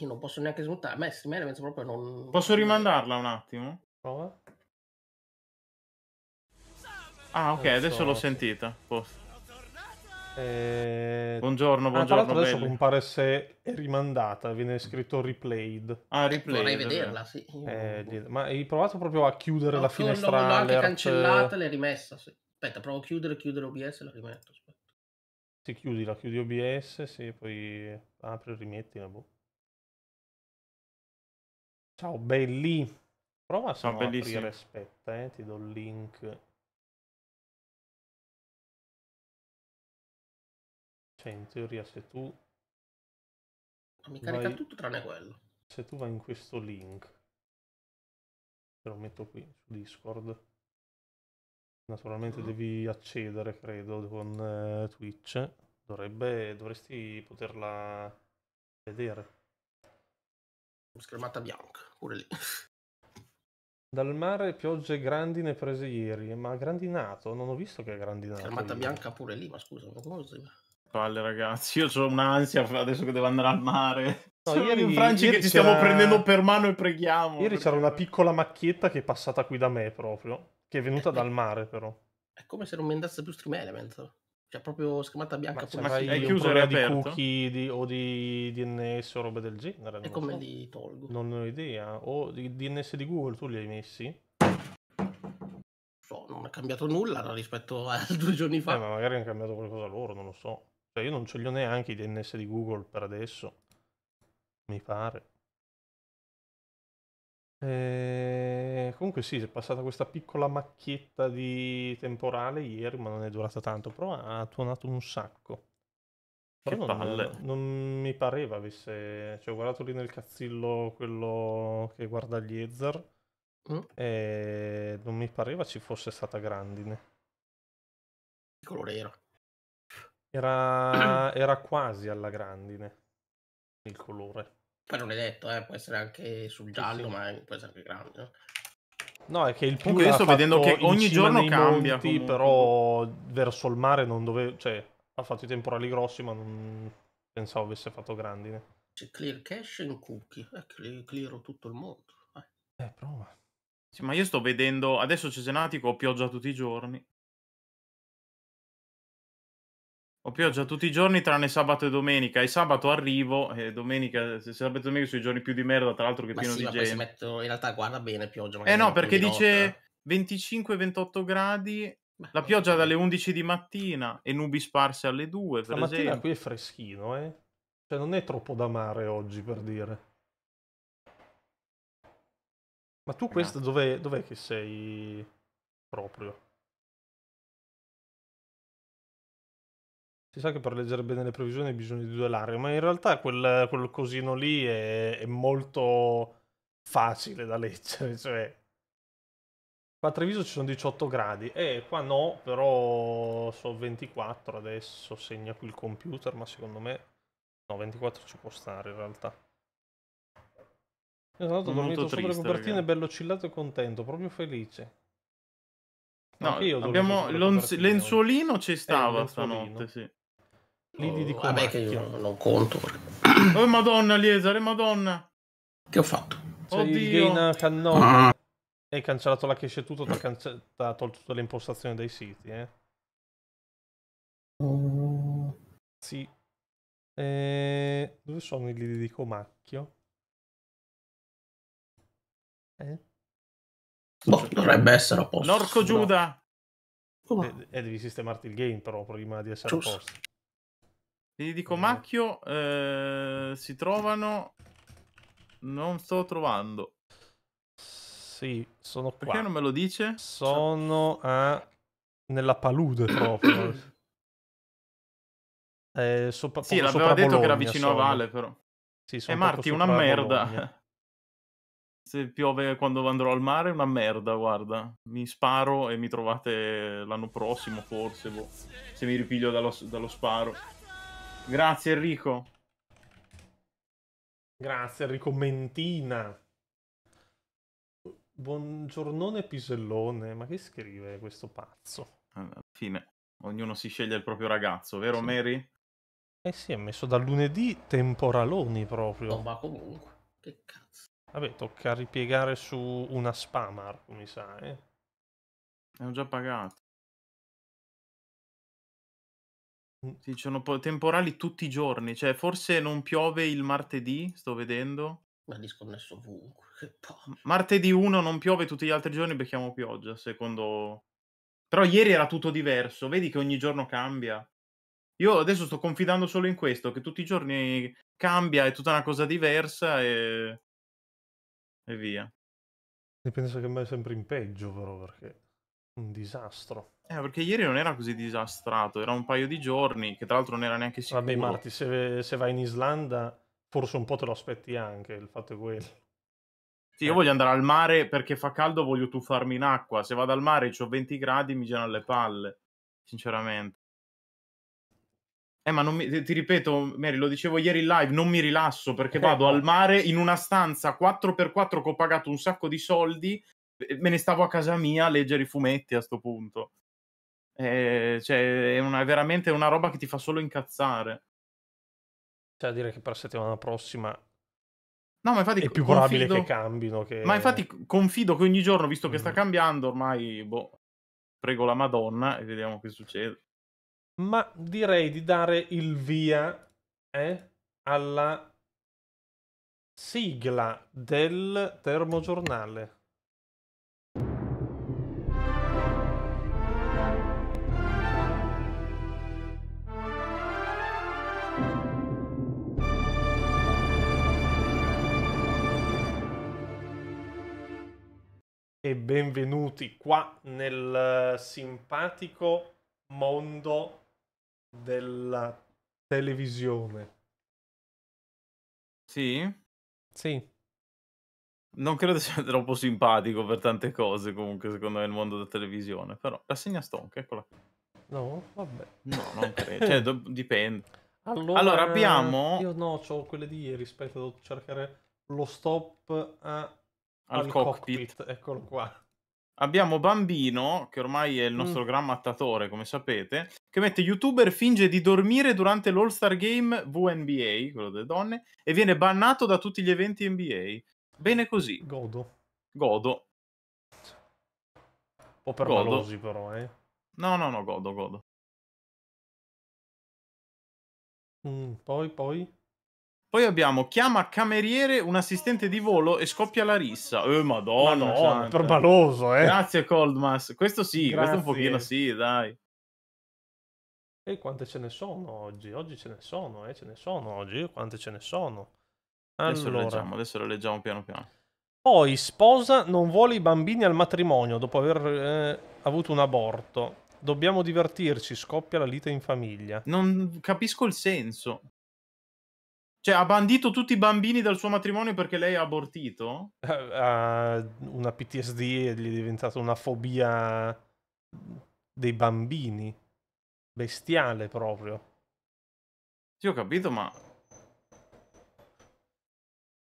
io non posso neanche svuotare. A me Steam Elements proprio non... Posso rimandarla un attimo? Prova. Ah, ok, adesso l'ho sentita. Eh... Buongiorno, ah, buongiorno. Ah, adesso compare se è rimandata, viene scritto replayed. Ah, replayed. Vorrei vederla, sì. Eh, ma hai provato proprio a chiudere no, la finestra? No, l'ho anche cancellata e l'hai rimessa, sì. Aspetta, provo a chiudere, chiudere OBS e la rimetto, aspetta. Sì, chiudila, chiudi OBS, sì, poi apri e rimettila, boh. Ciao belli. Prova a aprire, aspetta, eh, ti do il link. Cioè, in teoria se tu... Mi carica vai... tutto tranne quello. Se tu vai in questo link, te lo metto qui su Discord. Naturalmente mm. devi accedere, credo, con eh, Twitch. Dovrebbe, dovresti poterla vedere schermata bianca, pure lì. Dal mare piogge grandine prese ieri, ma grandinato? Non ho visto che è grandinato. Schermata ieri. bianca pure lì, ma scusa, ma come Palle ragazzi, io ho un'ansia adesso che devo andare al mare. No, Sono ieri, in Francia ieri che ci stiamo prendendo per mano e preghiamo. Ieri c'era una piccola macchietta che è passata qui da me proprio, che è venuta eh, dal mare però. È come se non mi andasse più Stream Element. Cioè, proprio schermata bianca. Ma poi è chiuso e di cookie di, o di DNS o roba del genere. E come so. li tolgo? Non ho idea. O di DNS di Google tu li hai messi? So, non è cambiato nulla rispetto a due giorni fa. Eh, ma magari hanno cambiato qualcosa loro, non lo so. Cioè, io non ce li ho neanche i DNS di Google per adesso. Mi pare. Eh, comunque sì, è passata questa piccola macchietta di temporale ieri, ma non è durata tanto, però ha tuonato un sacco. Che però non, non, mi pareva avesse... Cioè, ho guardato lì nel cazzillo quello che guarda gli Ezzer mm. e non mi pareva ci fosse stata grandine. Che colore era? Era, era quasi alla grandine il colore. Poi non è detto, eh, può essere anche sul giallo, sì. ma può essere anche grande. No? Eh. No, è che il punto è sto vedendo che ogni giorno cambia, monti, comunque. però verso il mare non doveva, cioè ha fatto i temporali grossi, ma non pensavo avesse fatto grandi. C'è clear cache in cookie, eh, clearo tutto il mondo. Eh, eh prova. Sì, ma io sto vedendo, adesso c'è Senatico, pioggia tutti i giorni. Ho pioggia tutti i giorni tranne sabato e domenica. E sabato arrivo e domenica, se sabato e domenica sono i giorni più di merda, tra l'altro che ma pieno sì, di gente. Metto, in realtà guarda bene pioggia. Eh no, perché dice 25-28 eh. gradi, la pioggia dalle 11 di mattina e nubi sparse alle 2, per Stamattina esempio. qui è freschino, eh? Cioè non è troppo da mare oggi, per dire. Ma tu questo dov'è, dov'è che sei proprio? Si sa che per leggere bene le previsioni bisogna di due larghe, ma in realtà quel, quel cosino lì è, è, molto facile da leggere. Cioè, qua a Treviso ci sono 18 gradi, e qua no, però so 24 adesso, segna qui il computer, ma secondo me... No, 24 ci può stare in realtà. Io sono andato dormito triste, sopra le copertine, bello cillato e contento, proprio felice. No, io abbiamo l'onz- lenzuolino ci eh, stava eh, stanotte, sì. Lidi di Comacchio. Vabbè che io non conto. Oh madonna Liesare, madonna. Che ho fatto? Cioè, Oddio. Gain cannone. Ah. Hai cancellato la cache tutto, ti ha, cance- tolto tutte le impostazioni dei siti, eh. Oh. Sì. Eh, dove sono i lidi di Comacchio? Eh? Boh, dovrebbe essere a posto. L'orco Giuda! No. Eh, eh devi sistemarti il game però prima di essere Giusto. a posto. Gli dico, okay. Macchio, eh, si trovano... Non sto trovando. Sì, sono qua. Perché non me lo dice? Sono a... nella palude proprio. eh, sopra, sì, l'aveva detto Bologna, che era vicino sono. a Vale, però. Sì, eh, sono eh, Marti, una merda. Se piove quando andrò al mare, una merda, guarda. Mi sparo e mi trovate l'anno prossimo, forse, boh. se mi ripiglio dallo, dallo sparo. Grazie Enrico. Grazie Enrico Mentina. Buongiornone Pisellone, ma che scrive questo pazzo? Alla fine, ognuno si sceglie il proprio ragazzo, vero sì. Mary? Eh sì, è messo da lunedì temporaloni proprio. No, oh, ma comunque, che cazzo. Vabbè, tocca ripiegare su una spamar, mi sa, eh. Ne ho già pagato. Mm. Sì, ci sono temporali tutti i giorni, cioè forse non piove il martedì, sto vedendo. Ma disconnesso ovunque, che martedì 1 non piove, tutti gli altri giorni becchiamo pioggia, secondo però ieri era tutto diverso, vedi che ogni giorno cambia. Io adesso sto confidando solo in questo, che tutti i giorni cambia, è tutta una cosa diversa e e via. E penso che mai sempre in peggio però, perché un disastro. Eh, perché ieri non era così disastrato, era un paio di giorni, che tra l'altro non era neanche sicuro. Vabbè, Marti, se, se vai in Islanda forse un po' te lo aspetti anche, il fatto è quello. Sì, io eh. voglio andare al mare perché fa caldo, voglio tuffarmi in acqua. Se vado al mare e ho 20 gradi mi girano le palle, sinceramente. Eh, ma non mi, ti ripeto, Mary, lo dicevo ieri in live, non mi rilasso perché eh, vado eh. al mare in una stanza 4x4 che ho pagato un sacco di soldi, me ne stavo a casa mia a leggere i fumetti a sto punto. Eh, cioè, è, una, veramente una roba che ti fa solo incazzare. Cioè, a dire che per la settimana prossima No, ma infatti è più probabile confido... che cambino. Che... Ma infatti confido che ogni giorno, visto che sta cambiando, ormai boh, prego la Madonna e vediamo che succede. Ma direi di dare il via eh, alla sigla del termogiornale. e benvenuti qua nel eh, simpatico mondo della televisione. Sì? Sì. Non credo sia troppo simpatico per tante cose, comunque, secondo me, il mondo della televisione. Però, la segna stonca, eccola qui. No, vabbè. No, non credo. cioè, do- dipende. Allora, allora, abbiamo... Io no, ho quelle di ieri, aspetta, devo cercare lo stop a al, cockpit. cockpit. Eccolo qua. Abbiamo Bambino, che ormai è il mm. nostro mm. gran mattatore, come sapete, che mette youtuber finge di dormire durante l'All-Star Game WNBA, quello delle donne, e viene bannato da tutti gli eventi NBA. Bene così. Godo. Godo. Un po' per godo. Malosi, però, eh. No, no, no, godo, godo. Mm, poi, poi? Poi abbiamo chiama cameriere un assistente di volo e scoppia la rissa. Eh, madonna. madonna cioè, Perbaloso, eh. Grazie, Coldmas. Questo sì, Grazie. questo un pochino sì, dai. E quante ce ne sono oggi? Oggi ce ne sono, eh, ce ne sono oggi. Quante ce ne sono? Allora. Adesso, lo leggiamo, adesso lo leggiamo piano piano. Poi sposa non vuole i bambini al matrimonio dopo aver eh, avuto un aborto. Dobbiamo divertirci, scoppia la lite in famiglia. Non capisco il senso. Cioè, ha bandito tutti i bambini dal suo matrimonio perché lei ha abortito? Eh, ha uh, una PTSD e gli è diventata una fobia dei bambini. Bestiale proprio. Sì, ho capito, ma...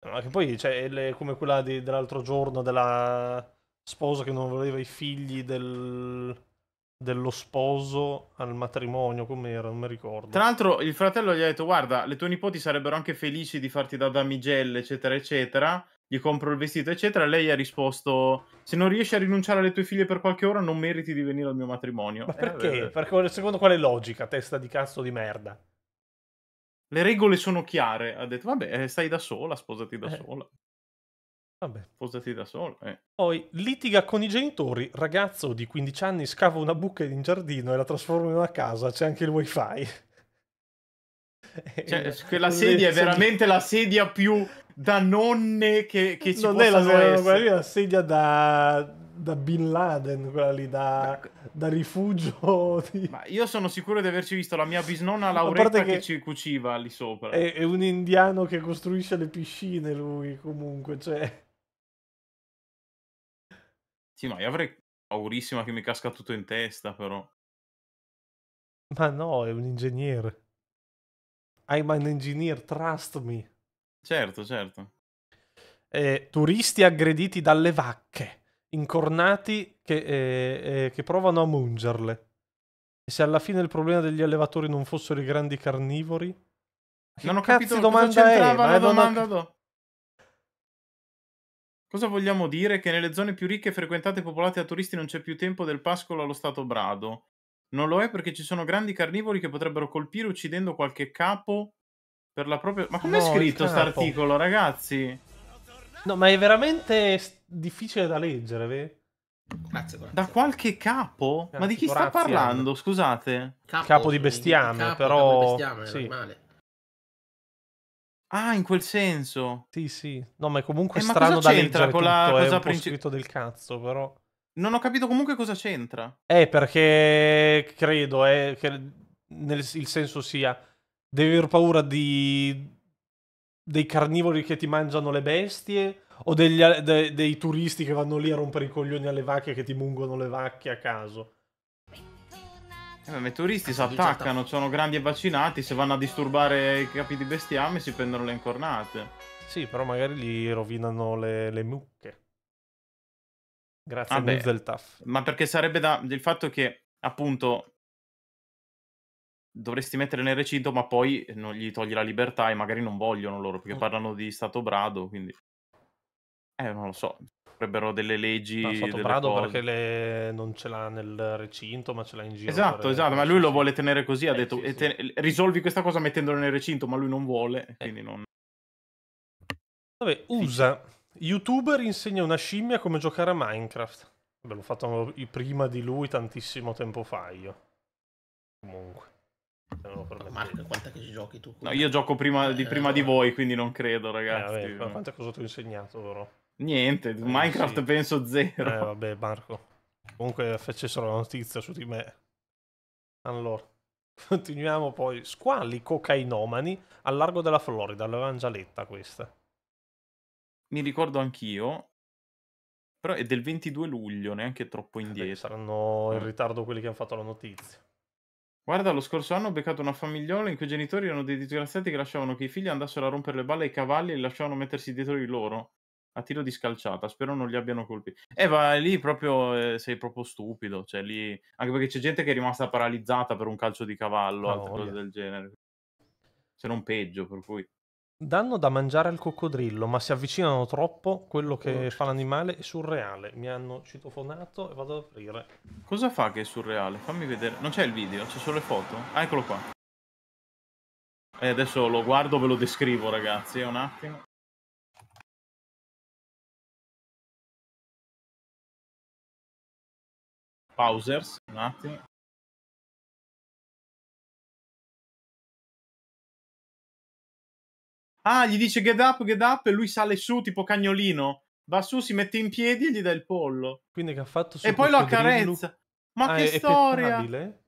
Ma che poi, cioè, è come quella di, dell'altro giorno della sposa che non voleva i figli del dello sposo al matrimonio, com'era, non mi ricordo. Tra l'altro il fratello gli ha detto guarda, le tue nipoti sarebbero anche felici di farti da damigelle, eccetera, eccetera, gli compro il vestito, eccetera, lei ha risposto se non riesci a rinunciare alle tue figlie per qualche ora non meriti di venire al mio matrimonio. Ma perché? Eh, perché secondo quale logica, testa di cazzo di merda? Le regole sono chiare, ha detto vabbè, eh, stai da sola, sposati da eh. sola. Vabbè. Sposati da solo. Eh. Poi litiga con i genitori, ragazzo di 15 anni scava una buca in giardino e la trasforma in una casa, c'è anche il wifi. Cioè, quella eh, sedia è veramente la sedia più da nonne che, che ci non è la sedia, quella lì la sedia da, da Bin Laden, quella lì da, da rifugio. Di... Ma io sono sicuro di averci visto la mia bisnonna Lauretta che, che, ci cuciva lì sopra. È, è, un indiano che costruisce le piscine lui comunque, cioè... Sì, ma io avrei paurissima che mi casca tutto in testa, però. Ma no, è un ingegnere. I'm an engineer, trust me. Certo, certo. Eh, turisti aggrediti dalle vacche, incornati che, eh, eh, che provano a mungerle. E se alla fine il problema degli allevatori non fossero i grandi carnivori? Che non ho capito domanda cosa c'entrava è? la domanda ho... Cosa vogliamo dire? Che nelle zone più ricche frequentate e popolate da turisti non c'è più tempo del pascolo allo stato brado. Non lo è perché ci sono grandi carnivori che potrebbero colpire uccidendo qualche capo per la propria... Ma com'è no, scritto quest'articolo, ragazzi? No, ma è veramente difficile da leggere, vero? Grazie, grazie. Da qualche capo? Grazie, ma di chi sta parlando? Scusate. Capo, capo di bestiame, capo, però... Capo di bestiame, sì. normale. Ah, in quel senso. Sì, sì. No, ma è comunque eh, strano da leggere con la tutto, cosa è princi- scritto del cazzo, però. Non ho capito comunque cosa c'entra. Eh, perché credo eh, che nel, il senso sia devi aver paura di dei carnivori che ti mangiano le bestie o degli, de, dei turisti che vanno lì a rompere i coglioni alle vacche che ti mungono le vacche a caso. Eh, I turisti si attaccano, sono grandi e vaccinati, se vanno a disturbare i capi di bestiame si prendono le incornate. Sì, però magari gli rovinano le, le mucche. Grazie Vabbè, ah, del Tough. Ma perché sarebbe da... il fatto che, appunto, dovresti mettere nel recinto, ma poi non gli togli la libertà e magari non vogliono loro, perché mm. parlano di stato brado, quindi... Eh, non lo so avrebbero delle leggi. Ma sotto Prado cose. perché le... non ce l'ha nel recinto, ma ce l'ha in giro. Esatto, per... esatto. Ma lui lo vuole tenere così. Ha eh, detto: sì, sì. Ten... risolvi questa cosa mettendolo nel recinto, ma lui non vuole. Eh. Quindi non. Vabbè, usa. YouTuber insegna una scimmia come giocare a Minecraft. Vabbè, l'ho fatto prima di lui tantissimo tempo fa io. Comunque. Marco, quanta che ci giochi tu? No, io gioco prima, di, eh, prima eh, di voi, quindi non credo, ragazzi. Eh, vabbè, quanta cosa ti ho insegnato, loro? Niente, eh, Minecraft sì. penso eh, zero. Eh, vabbè, Marco. Comunque fece solo una notizia su di me. Allora, continuiamo poi. Squali cocainomani al largo della Florida. L'avevamo già letta questa. Mi ricordo anch'io. Però è del 22 luglio, neanche troppo eh indietro. Beh, saranno in mm. ritardo quelli che hanno fatto la notizia. Guarda, lo scorso anno ho beccato una famigliola in cui i genitori erano dei disgraziati che lasciavano che i figli andassero a rompere le balle ai cavalli e li lasciavano mettersi dietro di loro a tiro di scalciata. Spero non li abbiano colpiti. E va lì proprio eh, sei proprio stupido. Cioè, lì... Anche perché c'è gente che è rimasta paralizzata per un calcio di cavallo, no, altre cose del genere. Se non peggio, per cui. Danno da mangiare al coccodrillo, ma si avvicinano troppo. Quello che oh. fa l'animale è surreale. Mi hanno citofonato e vado ad aprire. Cosa fa che è surreale? Fammi vedere. Non c'è il video, c'è solo le foto. Ah, eccolo qua. E eh, adesso lo guardo, ve lo descrivo, ragazzi. Un attimo. Pausers, un attimo. Ah, gli dice get up, get up e lui sale su tipo cagnolino. Va su, si mette in piedi e gli dà il pollo. Quindi che ha fatto E poi lo accarezza. Ma ah, che è, storia! È eh?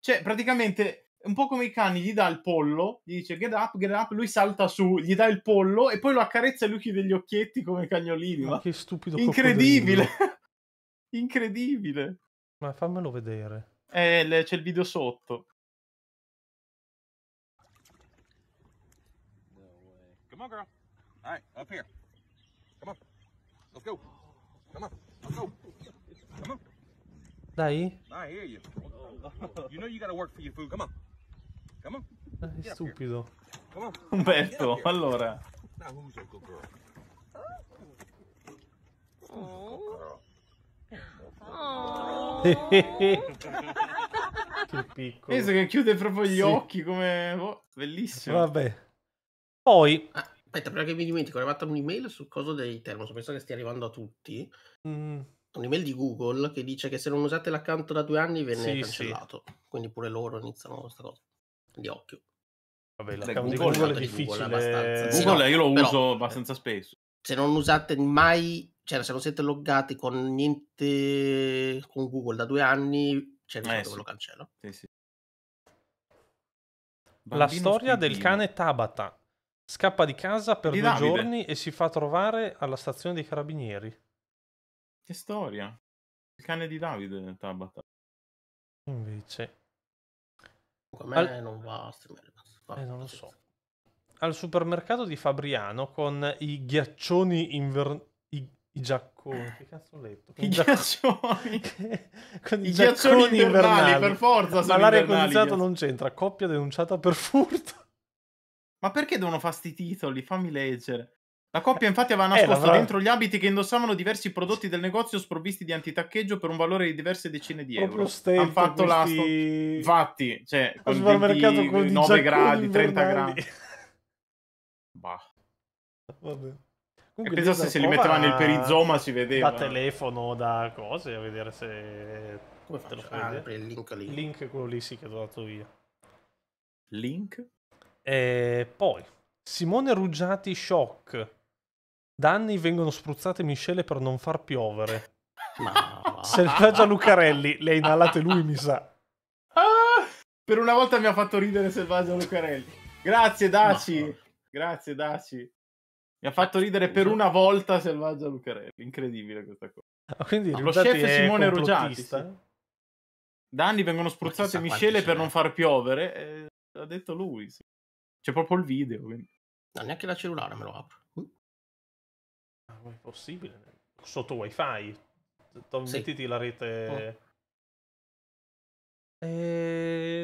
cioè, praticamente un po' come i cani, gli dà il pollo, gli dice get up, get up, lui salta su, gli dà il pollo e poi lo accarezza e lui chiude gli occhietti come cagnolino Ma, ma che stupido Incredibile! Incredibile! Ma fammelo vedere. Eh, le- c'è il video sotto. Come on, girl. All up here. Come on. Let's go. Come on. Let's go. Come on. Dai? I hear you. You know you gotta work for your food. Come on. Come on. Dai, eh, stupido. Umberto, allora. Now Oh. che piccolo. Penso che chiude proprio gli sì. occhi come... Oh, bellissimo. Vabbè. Poi... Ah, aspetta, prima che mi dimentico, è arrivata un'email su cosa dei termos, penso che stia arrivando a tutti. Mm. Un'email di Google che dice che se non usate l'account da due anni venne sì, cancellato. Sì. Quindi pure loro iniziano questa cosa. Di occhio. Vabbè, l'account Beh, Google, di Google è difficile. Google, è Google no, io lo però, uso abbastanza spesso. Se non usate mai cioè, se non siete loggati con niente con Google da due anni, c'è cioè, il eh, sì. lo cancello. Sì, sì. La storia spintino. del cane Tabata. Scappa di casa per di due Davide. giorni e si fa trovare alla stazione dei carabinieri. Che storia. Il cane di Davide Tabata. Invece... A me Al... non va a eh, non lo so. Al supermercato di Fabriano con i ghiaccioni inver... I giacconi, che cazzo ho letto? I ghiaccioni. con i, I ghiaccioni invernali, invernali, per forza. Ma l'aria condensata non c'entra. Coppia denunciata per furto. Ma perché devono fare sti titoli? Fammi leggere. La coppia eh, infatti aveva nascosto eh, dentro gli abiti che indossavano diversi prodotti del negozio sprovvisti di antitaccheggio per un valore di diverse decine di euro. Proprio Hanno fatto questi... l'asto. Infatti, cioè, Al con 9 gradi, invernali. 30 gradi. bah. bene. Comunque, penso se, se li metteva nel perizoma si vedeva. Da telefono, da cose, a vedere se... Come te lo ah, il link lì. Link quello lì sì che ho dato via. Link? E poi, Simone Ruggiati shock. Danni vengono spruzzate miscele per non far piovere. No. Selvaggia Lucarelli, le ha inalate lui mi sa. Ah, per una volta mi ha fatto ridere Selvaggia Lucarelli. Grazie Daci, no. grazie Daci. Mi ha fatto ridere per esatto. una volta Selvaggia Lucarelli. Incredibile questa cosa. Ah, quindi lo chef Simone Ruggiati. Sì. Da anni vengono spruzzate miscele per non far piovere. Eh, l'ha detto lui. Sì. C'è proprio il video. Quindi. neanche la cellulare me lo apro. Uh. Ah, è possibile? Sotto wifi. Tom, sì. Mettiti la rete. Oh. E...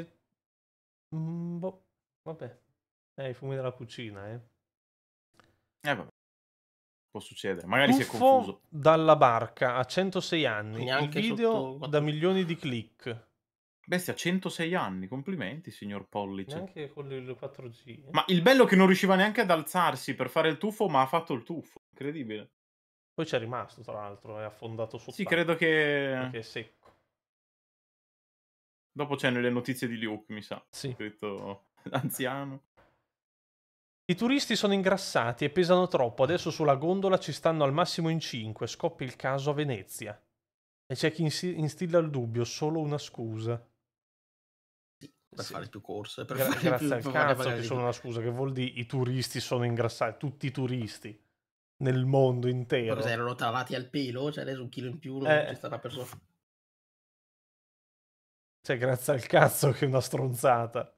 Eh, mm, boh. Vabbè. Eh, i fumi della cucina, eh. Eh vabbè. Può succedere, magari Tuffo si è confuso. dalla barca a 106 anni, Neanche il video sotto... da milioni di click. Bestia, 106 anni, complimenti signor Pollice. Anche con le 4G. Eh. Ma il bello è che non riusciva neanche ad alzarsi per fare il tuffo, ma ha fatto il tuffo, incredibile. Poi c'è rimasto, tra l'altro, è affondato sotto. Sì, credo che... Perché è secco. Dopo c'è nelle notizie di Luke, mi sa. Sì. Scritto anziano. I turisti sono ingrassati e pesano troppo, adesso sulla gondola ci stanno al massimo in 5, scoppia il caso a Venezia. E c'è chi instilla il dubbio, solo una scusa. Sì, per sì. fare più corse. Per Gra fare grazie più, al cazzo che sono una scusa, che vuol dire i turisti sono ingrassati, tutti i turisti nel mondo intero. Cosa erano tavati al pelo? Cioè adesso un chilo in più non eh. c'è stata persona. Cioè grazie al cazzo che è una stronzata.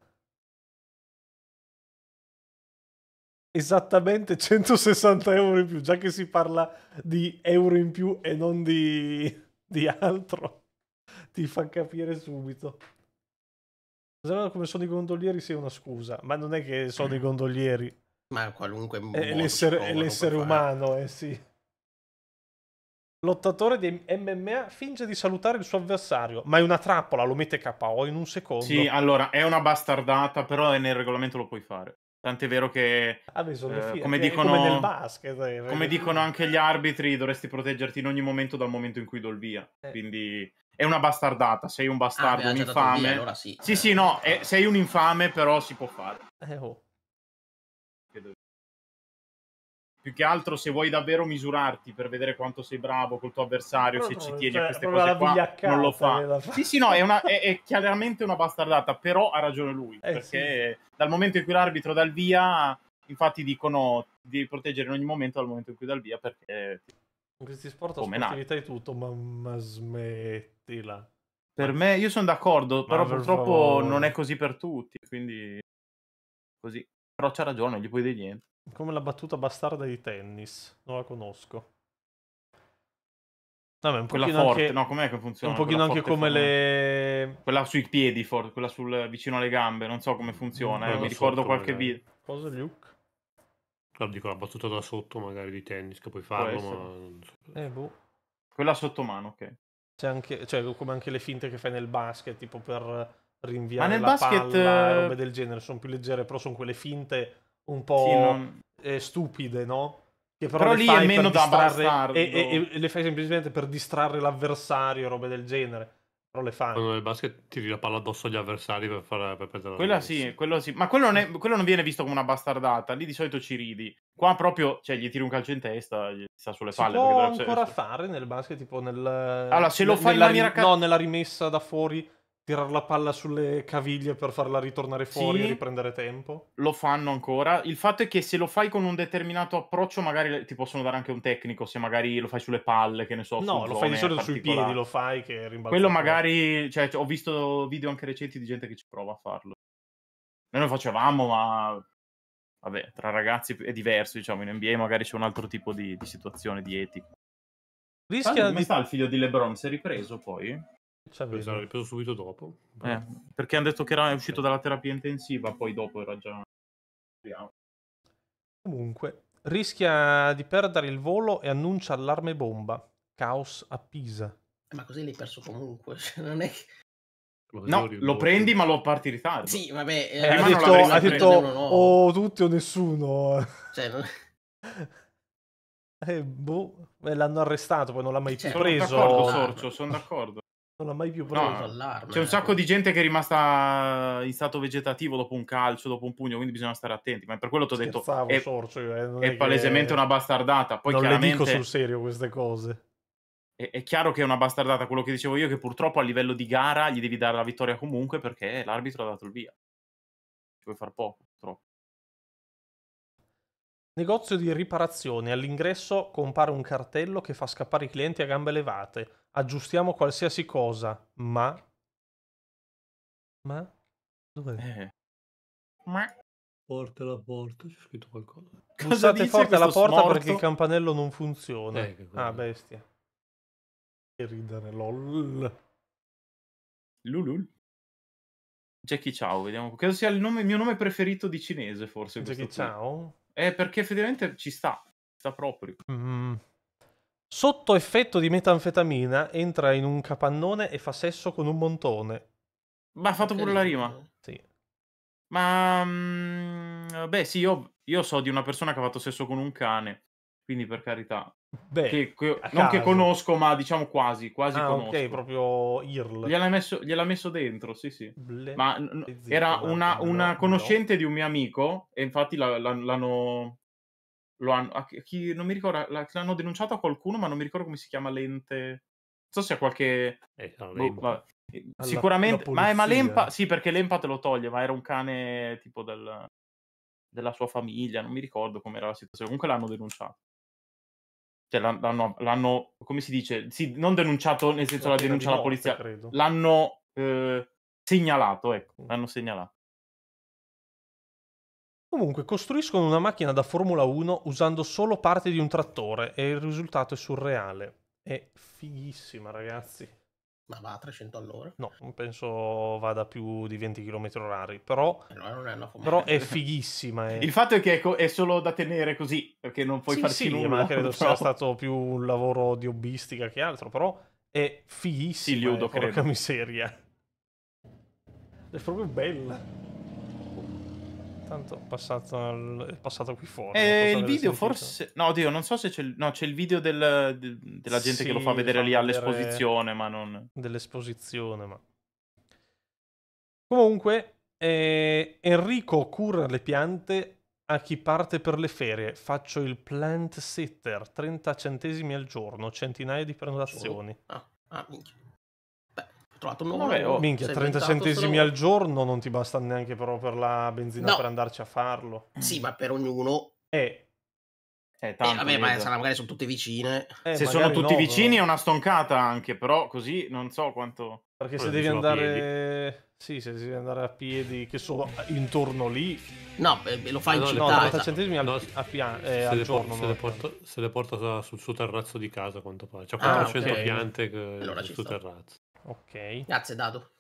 esattamente 160 euro in più, già che si parla di euro in più e non di, di altro. Ti fa capire subito. Come sono i gondolieri sia sì, una scusa, ma non è che sono i gondolieri. Ma qualunque è l'essere, è l'essere umano, eh sì. Lottatore di MMA finge di salutare il suo avversario, ma è una trappola, lo mette KO in un secondo. Sì, allora è una bastardata, però nel regolamento lo puoi fare. Tant'è vero che, ah, eh, cioè, come, dicono, come, nel basket, eh, come dicono anche gli arbitri, dovresti proteggerti in ogni momento dal momento in cui do il via. Eh. Quindi è una bastardata. Sei un ah, bastardo, ah, un infame. Via, allora sì. sì, sì, no, è, sei un infame, però si può fare. Eh, oh. più che altro se vuoi davvero misurarti per vedere quanto sei bravo col tuo avversario, però se ci tieni cioè, a queste cose qua, non lo fa. Sì, sì, no, è, una, è, è, chiaramente una bastardata, però ha ragione lui, eh, perché sì. dal momento in cui l'arbitro dà il via, infatti dicono di proteggere in ogni momento dal momento in cui dà il via, perché... In questi sport come sportività di tutto, ma, ma smettila. Per me, io sono d'accordo, ma però per purtroppo favore. non è così per tutti, quindi... Così. Però c'ha ragione, non gli puoi dire niente. Come la battuta bastarda di tennis, non la conosco. Vabbè, un quella forte, anche... no, com'è che funziona? Un pochino anche come le... Quella sui piedi, forte, quella sul... vicino alle gambe, non so come funziona, mm, eh. mi ricordo qualche magari. video. Cosa, Luke? No, dico la battuta da sotto magari di tennis, che puoi farlo, ma... Eh, boh. Quella sotto mano, ok. C'è anche, cioè, come anche le finte che fai nel basket, tipo per rinviare ma nel la basket... palla, eh, robe del genere, sono più leggere, però sono quelle finte un po' sì, non... eh, stupide, no? Che però, però lì è meno da distrarre, e, e, e, le fai semplicemente per distrarre l'avversario, robe del genere. Però le fai. Quando nel basket tiri la palla addosso agli avversari per, fare, per prendere la Quella sì, quello sì. Ma quello non, è, quello non, viene visto come una bastardata. Lì di solito ci ridi. Qua proprio, cioè, gli tiri un calcio in testa, gli sta sulle si palle. Si può ancora fare nel basket, tipo nel... Allora, se lo fai nella, in maniera... No, nella rimessa da fuori tirare la palla sulle caviglie per farla ritornare fuori sì, e riprendere tempo. Lo fanno ancora. Il fatto è che se lo fai con un determinato approccio, magari ti possono dare anche un tecnico, se magari lo fai sulle palle, che ne so. No, lo fai di solito sui piedi, lo fai che rimbalza. Quello magari, cioè, ho visto video anche recenti di gente che ci prova a farlo. Noi lo facevamo, ma vabbè, tra ragazzi è diverso, diciamo, in NBA magari c'è un altro tipo di, di situazione, di etica. Rischia Tanto, di... Come sta il figlio di LeBron? Si è ripreso poi? Sapevo. Sarà ripreso subito dopo. Eh, perché hanno detto che era uscito eh. dalla terapia intensiva, poi dopo era già... Comunque, rischia di perdere il volo e annuncia allarme bomba. Caos a Pisa. Eh, ma così l'hai perso comunque, cioè, non è No, lo prendi ma lo parti in ritardo. Sì, vabbè. Eh, eh ha detto, ha detto o oh, tutti o nessuno. Cioè, non... eh, boh, l'hanno arrestato, poi non l'ha mai cioè, preso. Sono d'accordo, Sorcio, ah, sono d'accordo. Non ha mai più provato. No, c'è un sacco ecco. di gente che è rimasta in stato vegetativo dopo un calcio, dopo un pugno, quindi bisogna stare attenti. Ma per quello ti ho detto: è, sorcio, eh, è, è palesemente che... una bastardata. Poi non chiaramente... le dico sul serio queste cose. È, è, chiaro che è una bastardata quello che dicevo io, che purtroppo a livello di gara gli devi dare la vittoria comunque perché l'arbitro ha dato il via. Ci vuoi far poco, purtroppo. Negozio di riparazioni. All'ingresso compare un cartello che fa scappare i clienti a gambe levate aggiustiamo qualsiasi cosa, ma... Ma? Dov'è? Eh. Ma? Porta alla porta, c'è scritto qualcosa. Bussate forte alla porta smorto? perché il campanello non funziona. Eh, ah, bestia. Che ridere, lol. Lulul. Jackie Ciao, vediamo. Credo sia il, nome, il mio nome preferito di cinese, forse. Jackie Ciao? Eh, perché effettivamente ci sta. Ci sta proprio. Mm. Sotto effetto di metanfetamina entra in un capannone e fa sesso con un montone. Ma ha fatto pure la rima. Sì. Ma... Mh, mm, beh, sì, io, io, so di una persona che ha fatto sesso con un cane. Quindi, per carità. Beh, che, che, non che conosco, ma diciamo quasi, quasi ah, conosco. ok, proprio IRL. Gliel'ha messo, gliel'ha messo dentro, sì, sì. Ble... ma n- era una, una conoscente no. di un mio amico e infatti l'hanno lo hanno, a chi, non mi ricordo, l'hanno denunciato a qualcuno, ma non mi ricordo come si chiama l'ente. Non so se ha qualche... Eh, boh, eh, sicuramente... Alla, ma, è, ma l'EMPA... Sì, perché l'EMPA te lo toglie, ma era un cane tipo del, della sua famiglia, non mi ricordo com'era la situazione. Comunque l'hanno denunciato. Cioè, l'hanno, l'hanno come si dice? Sì, non denunciato, nel senso cioè, la, la denuncia alla polizia. Credo. L'hanno eh, segnalato, ecco, mm. l'hanno segnalato. Comunque, costruiscono una macchina da Formula 1 usando solo parte di un trattore e il risultato è surreale. È fighissima, ragazzi. Ma va a 300 all'ora? No, non penso vada più di 20 km orari, però, eh, però è fighissima. È... Il fatto è che è, co- è, solo da tenere così, perché non puoi sì, farci sì, nulla. ma credo però... sia stato più un lavoro di hobbistica che altro, però è fighissima, sì, Liudo, eh, porca miseria. È proprio bella. Tanto è passato, passato qui fuori. Eh, il video forse... No, Dio, non so se c'è... Il... No, c'è il video del... de... della gente sì, che lo fa vedere lì all'esposizione, vedere... ma non... Dell'esposizione, ma... Comunque, eh, Enrico cura le piante a chi parte per le ferie. Faccio il plant sitter, 30 centesimi al giorno, centinaia di prenotazioni. Ah, ah minchia. Ho trovato un nuovo Vabbè, lavoro. Oh, Minchia, 30 centesimi al giorno non ti basta neanche però per la benzina No. per andarci a farlo. Sì, ma per ognuno. Eh, Eh, Eh, vabbè, ma magari sono tutte vicine. eh, se sono tutti no, vicini è una stoncata anche, però così non so quanto... Perché se devi andare... Sì, se devi andare a piedi, che sono intorno lì... No, eh, lo fa in città. no, 30 centesimi al, a pia- eh, se, al le por- se le al se le porta sul suo terrazzo di casa, quanto pare. C'ha Ah, 400 piante che- Allora sul suo terrazzo. Ok. Grazie, Dado.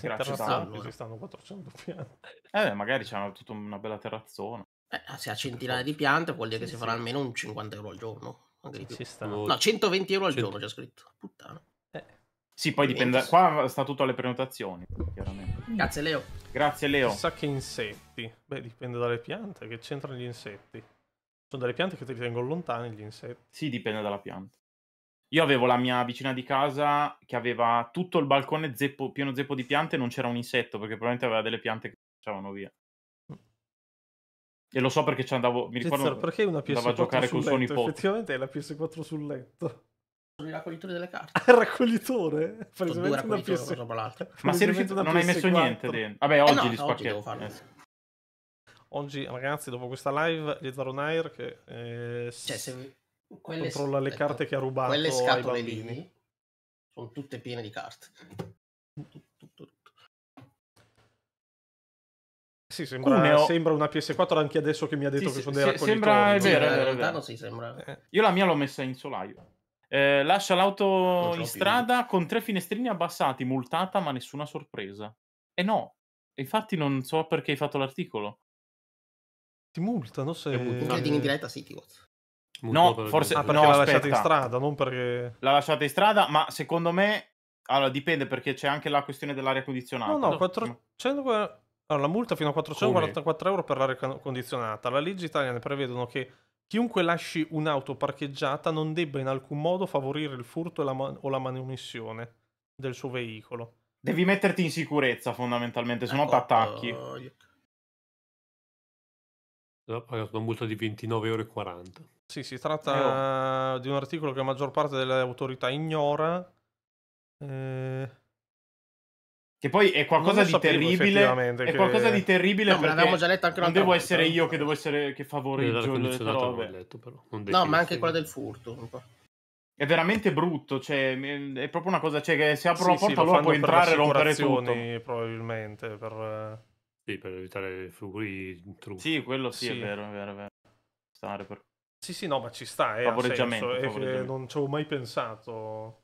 Grazie, Dato. Ci stanno 400 piante. Eh, beh, magari c'è tutta una bella terrazzona. Eh, ah, se ha centinaia di piante vuol dire sì, che si farà almeno un 50 euro al giorno. No, 120 euro al 100... giorno c'è scritto. Puttana. Eh. Sì, poi dipende. Qua sta tutto alle prenotazioni, chiaramente. Grazie Leo. Grazie Leo. Chissà che insetti. Beh, dipende dalle piante, che c'entrano gli insetti. Sono delle piante che ti tengono lontani gli insetti. Sì, dipende dalla pianta. Io avevo la mia vicina di casa che aveva tutto il balcone zeppo, pieno zeppo di piante e non c'era un insetto perché probabilmente aveva delle piante che facevano via. E lo so perché ci andavo, mi ricordo Gizzaro, perché una PS4 a giocare con suo nipote. Effettivamente è la PS4 sul letto. Sono i raccoglitori delle carte. il raccoglitore? Palesemente una PS4. Ma sei riuscito, non PS4. hai messo niente dentro. Vabbè, eh oggi eh no, li spacchetto. Oggi, eh. oggi, ragazzi, dopo questa live, gli darò un air che... Eh, cioè, se quelle controlla le eh, carte che ha rubato quelle scatole lì sono tutte piene di carte sì, sembra, Cuneo. sembra una PS4 anche adesso che mi ha detto sì, che sono dei se, raccoglitori. Sembra, è vero, è vero, è vero. Sì, sembra... Eh, io la mia l'ho messa in solaio. Eh, lascia l'auto in strada più. con tre finestrini abbassati, multata ma nessuna sorpresa. E eh no, infatti non so perché hai fatto l'articolo. Ti multano se... Multano. Eh. In diretta sì, ti WhatsApp. No, forse ah, perché no, l'ha aspetta. lasciata in strada, non perché... L'ha lasciata in strada, ma secondo me... Allora, dipende perché c'è anche la questione dell'aria condizionata. No, no, 400... Allora, la multa fino a 444 Come? euro per l'aria condizionata. La legge italiana prevedono che chiunque lasci un'auto parcheggiata non debba in alcun modo favorire il furto la man- o la manomissione del suo veicolo. Devi metterti in sicurezza fondamentalmente, se no eh, ti attacchi. Oh, ho pagato una multa di 29,40 euro. Sì, si tratta eh, oh. di un articolo che la maggior parte delle autorità ignora. Eh... Che poi è qualcosa di terribile. È che... qualcosa di terribile. No, l'avevamo già letto anche Non devo volta. essere eh. io che devo essere che favoreggio le Letto, però. no, ma anche quella del furto. È veramente brutto. Cioè, è proprio una cosa. Cioè, se apro sì, la porta, sì, allora puoi entrare e rompere tutto. Probabilmente per. Eh, sì, per evitare i trucchi. Sì, quello sì, sì, È, vero, è vero, è vero. Stare per... Sì, sì, no, ma ci sta, eh, favoreggiamento, senso, favoreggiamento. Eh, non ci avevo mai pensato.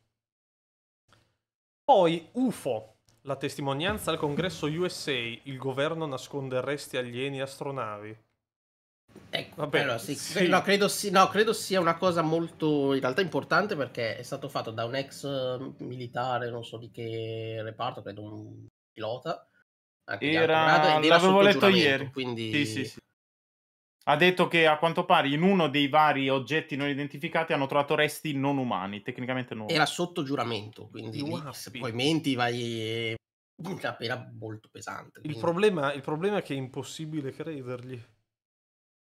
Poi UFO, la testimonianza al congresso USA, il governo nasconde resti alieni e astronavi. Ecco, Vabbè, allora, sì, sì. No, credo, sì, no, credo sia una cosa molto in realtà importante perché è stato fatto da un ex eh, militare, non so di che reparto, credo un pilota, Ah, Era... L'avevo letto ieri. Quindi... Sì, sì, sì. Ha detto che a quanto pare in uno dei vari oggetti non identificati hanno trovato resti non umani, tecnicamente non Era sotto giuramento, quindi lì, se poi menti vai una pena molto pesante. Quindi... Il, problema, il, problema, è che è impossibile credergli.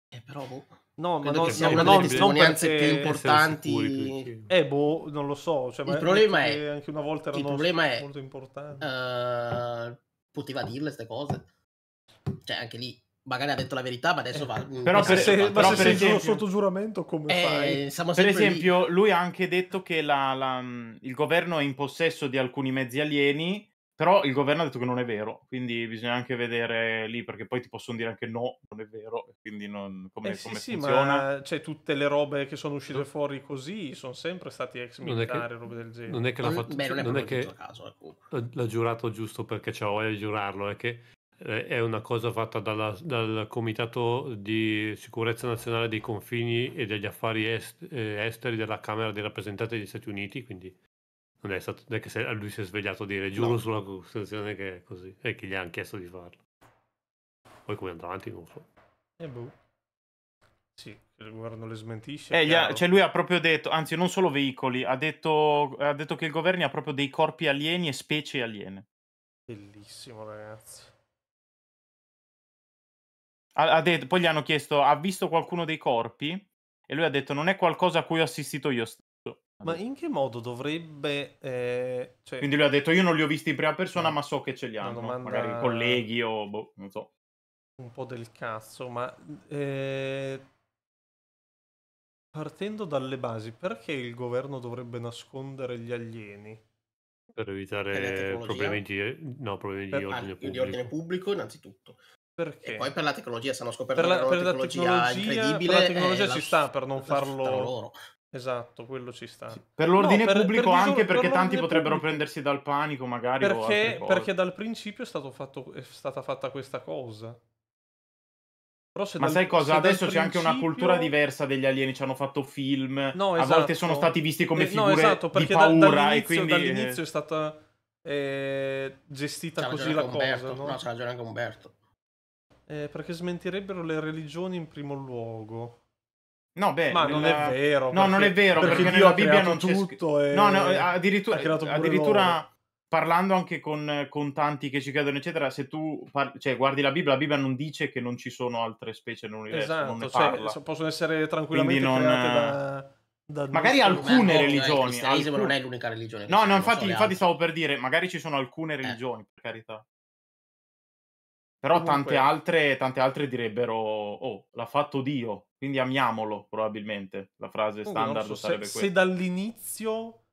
Eh, però... Boh. No, ma non, sia una no, delle testimonianze più importanti. Sicuri, eh, boh, non lo so. Cioè, il problema è... Anche una volta erano il problema molto è, importanti. Uh poteva dirle queste cose. Cioè, anche lì magari ha detto la verità, ma adesso eh, va. però per, se, però se per esempio, sotto giuramento, come eh, fai? Per esempio, lì. lui ha anche detto che la, la, il governo è in possesso di alcuni mezzi alieni però il governo ha detto che non è vero, quindi bisogna anche vedere lì, perché poi ti possono dire anche no, non è vero, quindi non, come, eh sì, come sì, funziona. Ma, cioè, tutte le robe che sono uscite no. fuori così sono sempre stati ex militari, robe del genere. Non è che l'ha fatto... Beh, non è, non è che caso, ecco. l'ha giurato giusto perché c'ha voglia di giurarlo, è che eh, è una cosa fatta dalla, dal Comitato di Sicurezza Nazionale dei Confini e degli Affari est, eh, Esteri della Camera dei Rappresentanti degli Stati Uniti, quindi non è stato non è che se, lui si è svegliato a dire giuro no. sulla costruzione che è così e che gli hanno chiesto di farlo poi come andrà avanti non so e eh, boh sì il governo le smentisce eh, ha, cioè lui ha proprio detto anzi non solo veicoli ha detto, ha detto che il governo ha proprio dei corpi alieni e specie aliene bellissimo ragazzi ha, detto, poi gli hanno chiesto ha visto qualcuno dei corpi e lui ha detto non è qualcosa a cui ho assistito io stesso ma in che modo dovrebbe... Eh, cioè... Quindi lui ha detto io non li ho visti in prima persona eh. ma so che ce li hanno, domanda... magari colleghi o boh, non so. Un po' del cazzo, ma... Eh... Partendo dalle basi, perché il governo dovrebbe nascondere gli alieni? Per evitare problemi di, eh, no, problemi per... di, ordine, ah, pubblico. ordine pubblico innanzitutto. Perché? E poi per la tecnologia, se hanno scoperto per la, per la tecnologia, incredibile, eh, per la tecnologia ci la... sta per non farlo loro. Esatto, quello ci sta. Sì, per l'ordine no, per, pubblico per anche per perché tanti potrebbero pubblico. prendersi dal panico magari. Perché, perché dal principio è, fatto, è, stata fatta questa cosa. Però se Ma dal, sai cosa? Se Adesso principio... c'è anche una cultura diversa degli alieni, ci hanno fatto film, no, esatto. a volte esatto. sono stati visti come eh, figure no, esatto, perché di paura da, dall'inizio, quindi... Eh, dall'inizio è stata eh, gestita c'è così la cosa. No, no c'ha ragione anche Umberto. Eh, perché smentirebbero le religioni in primo luogo. No, beh, ma nella... non è vero. No, perché... non è vero perché, perché nella Bibbia non c'è tutto. E... No, no, eh, addirittura, addirittura parlando anche con, con, tanti che ci credono, eccetera. Se tu par... cioè, guardi la Bibbia, la Bibbia non dice che non ci sono altre specie nell'universo. Esatto, non ne cioè, parla. possono essere tranquillamente Quindi non... da. Eh, da magari alcune no, religioni. Il cristianesimo alcune... non è l'unica religione. No, no, infatti, so infatti stavo per dire, magari ci sono alcune eh. religioni, eh. per carità. Però Comunque... tante, altre, tante, altre, direbbero, oh, l'ha fatto Dio, quindi amiamolo, probabilmente. La frase standard so, sarebbe se, questa. Se dall'inizio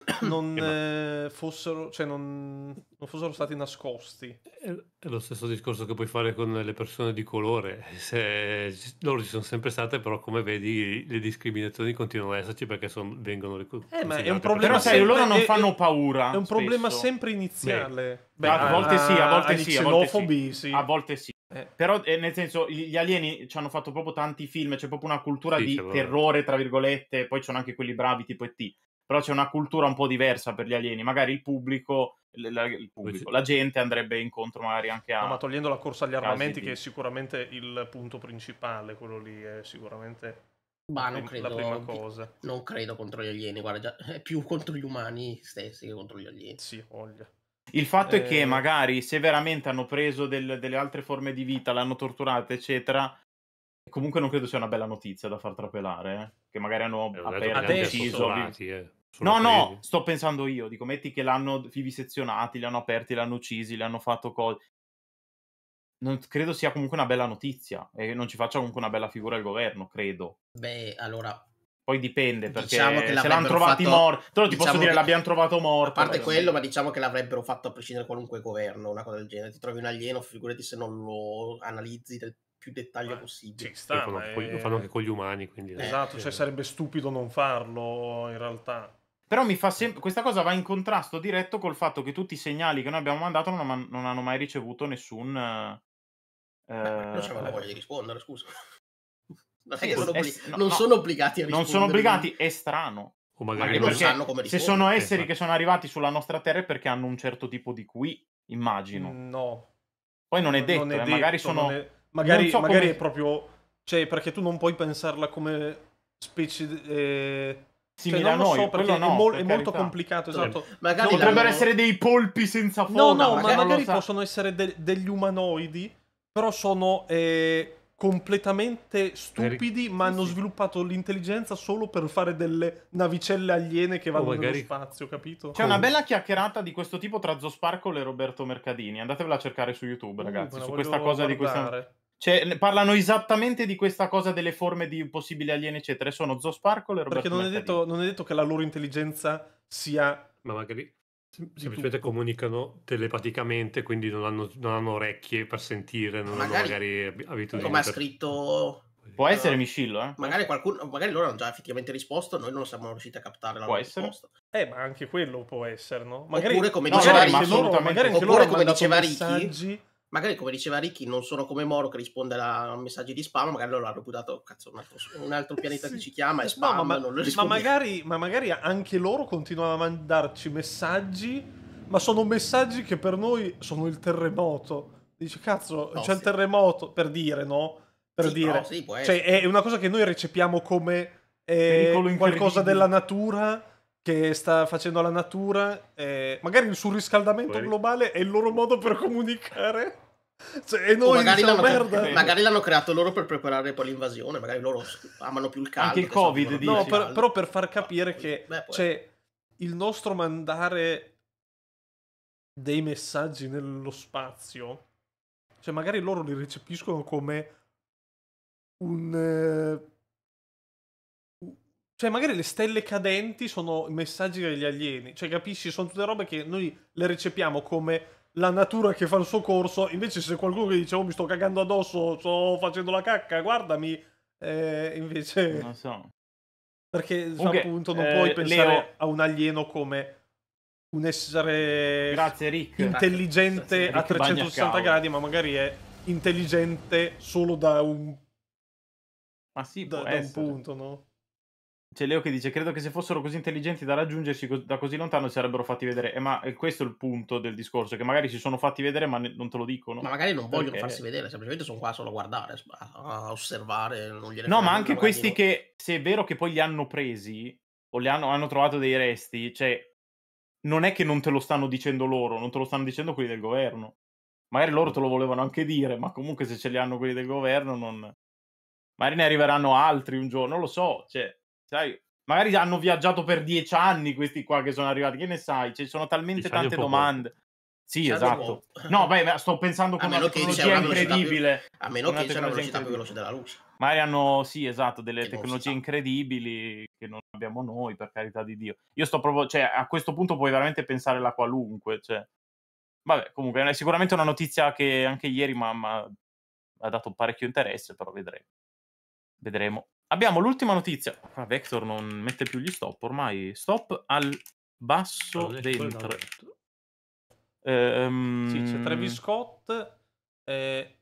non eh, fossero, cioè non, non, fossero stati nascosti. È lo stesso discorso che puoi fare con le persone di colore. Se, loro ci sono sempre state, però come vedi le discriminazioni continuano ad esserci perché son, vengono le Eh, ma è un problema però, sempre, loro non fanno paura. È un spesso. problema sempre iniziale. Beh, Beh, a, a, volte sì, a volte sì, a volte sì. A volte sì. Eh. Però eh, nel senso, gli alieni ci hanno fatto proprio tanti film, c'è proprio una cultura sì, di terrore, tra virgolette, poi ci sono anche quelli bravi tipo ET però c'è una cultura un po' diversa per gli alieni, magari il pubblico, la, il pubblico la gente andrebbe incontro magari anche a... No, ma togliendo la corsa agli armamenti di... che è sicuramente il punto principale, quello lì è sicuramente... Ma non credo, la prima cosa. non credo contro gli alieni, guarda, è più contro gli umani stessi che contro gli alieni. Sì, voglio. Il fatto eh... è che eh, magari se veramente hanno preso del, delle altre forme di vita, l'hanno torturata, eccetera, comunque non credo sia una bella notizia da far trapelare, eh? che magari hanno eh, aperto, deciso... Solati, eh no, quelli. no, sto pensando io. Dico, metti che l'hanno vivisezionati, li hanno aperti, li hanno uccisi, li hanno fatto cose. Non credo sia comunque una bella notizia e non ci faccia comunque una bella figura il governo, credo. Beh, allora poi dipende perché diciamo se l'hanno trovati fatto... morti, te lo ti diciamo posso dire che... l'abbiamo trovato morto. A parte magari. quello, ma diciamo che l'avrebbero fatto a prescindere qualunque governo, una cosa del genere. Ti trovi un alieno, figurati se non lo analizzi del più dettaglio ma possibile. Ci sta, lo, fanno, è... lo fanno anche con gli umani, quindi... Eh, esatto, cioè eh. sarebbe stupido non farlo in realtà. Però mi fa sempre. Questa cosa va in contrasto diretto col fatto che tutti i segnali che noi abbiamo mandato non, am- non hanno mai ricevuto nessun. Eh... non c'è la voglia di rispondere, scusa. Non, sì, sono, eh, obblig- es- no, non no. sono obbligati a rispondere. Non sono obbligati, è strano. O magari non sanno come rispondere. Se sono esseri esatto. che sono arrivati sulla nostra Terra è perché hanno un certo tipo di qui, immagino. Mm, no. Poi non è detto, non è eh, detto magari sono... È... Magari, so magari come... è proprio... Cioè, perché tu non puoi pensarla come specie... Eh cioè, simile cioè, a noi. So, perché no, è, mol- è molto complicato, esatto. Magari no, potrebbero loro... essere dei polpi senza forma. No, no, magari ma magari possono essere de- degli umanoidi, però sono eh, completamente stupidi, per... ma sì, hanno sì. sviluppato l'intelligenza solo per fare delle navicelle aliene che oh, vanno oh, magari... nello spazio, capito? C'è una oh. bella chiacchierata di questo tipo tra Zosparco e Roberto Mercadini. Andatevela a cercare su YouTube, uh, ragazzi, uh, su questa cosa guardare. di questa cioè, parlano esattamente di questa cosa delle forme di possibili alieni, eccetera. Sono Zosparkle e Roberto Perché non è, detto, non è, detto, che la loro intelligenza sia... Ma magari semplicemente tutto. comunicano telepaticamente, quindi non hanno, non hanno, orecchie per sentire, non magari, hanno magari abitudini. Come ha scritto... Può no. essere Miscillo, eh? Magari, qualcuno, magari loro hanno già effettivamente risposto, noi non siamo riusciti a captare la può loro essere? risposta. Eh, ma anche quello può essere, no? Magari... Oppure come diceva no, Ricky, magari anche loro, magari anche loro come diceva Ricky magari come diceva Ricky non sono come Moro che risponde a messaggi di spam magari loro hanno buttato cazzo, un, altro, un altro eh, pianeta sì. che ci chiama e spam no, ma, ma, magari, ma, magari, anche loro continuano a mandarci messaggi ma sono messaggi che per noi sono il terremoto Dice cazzo no, c'è sì. il terremoto per dire no? per sì, dire no, cioè, è una cosa che noi recepiamo come eh, qualcosa della natura che sta facendo la natura, eh, magari il surriscaldamento Poi... globale è il loro modo per comunicare. Cioè, e noi magari diciamo, l'hanno, cre- magari, l'hanno creato loro per preparare poi l'invasione, magari loro amano più il caldo. Anche il Covid, No, per, però per far capire ah, che beh, cioè, il nostro mandare dei messaggi nello spazio, cioè magari loro li recepiscono come un... Eh, cioè, magari le stelle cadenti sono messaggi degli alieni. Cioè, capisci? Sono tutte robe che noi le recepiamo come la natura che fa il suo corso. Invece, se qualcuno che dice, oh, mi sto cagando addosso, sto facendo la cacca, guardami. Eh, invece. Non so. Perché okay, appunto non eh, puoi pensare Leo... a un alieno come un essere Grazie, Rick. intelligente Grazie, a 360 Rick gradi, ma magari è intelligente solo da un. Ma sì, da, da un punto, no? C'è Leo che dice: Credo che se fossero così intelligenti da raggiungersi co- da così lontano si sarebbero fatti vedere. Eh, ma eh, questo è il punto del discorso: che magari si sono fatti vedere, ma ne- non te lo dicono. Ma magari non vogliono perché... farsi vedere, semplicemente sono qua solo a guardare, a osservare. no, ma anche questi non... che, se è vero che poi li hanno presi o li hanno, hanno trovato dei resti, cioè, non è che non te lo stanno dicendo loro, non te lo stanno dicendo quelli del governo. Magari loro te lo volevano anche dire, ma comunque se ce li hanno quelli del governo, non. Magari ne arriveranno altri un giorno, non lo so, cioè sai, magari hanno viaggiato per dieci anni questi qua che sono arrivati, che ne sai? Ci sono talmente dieci tante domande. Sì, c'è esatto. No, beh, sto pensando come una tecnologia incredibile. A meno che c'è una velocità più veloce della luce. Magari hanno, sì, esatto, delle che tecnologie incredibili che non abbiamo noi, per carità di Dio. Io sto proprio, cioè, a questo punto puoi veramente pensare la qualunque, cioè. Vabbè, comunque è sicuramente una notizia che anche ieri mamma ha dato parecchio interesse, però vedremo. Vedremo. Abbiamo l'ultima notizia. Ah, Vector non mette più gli stop ormai. Stop al basso oh, dentro. Ehm... Sì, c'è Travis Scott. E...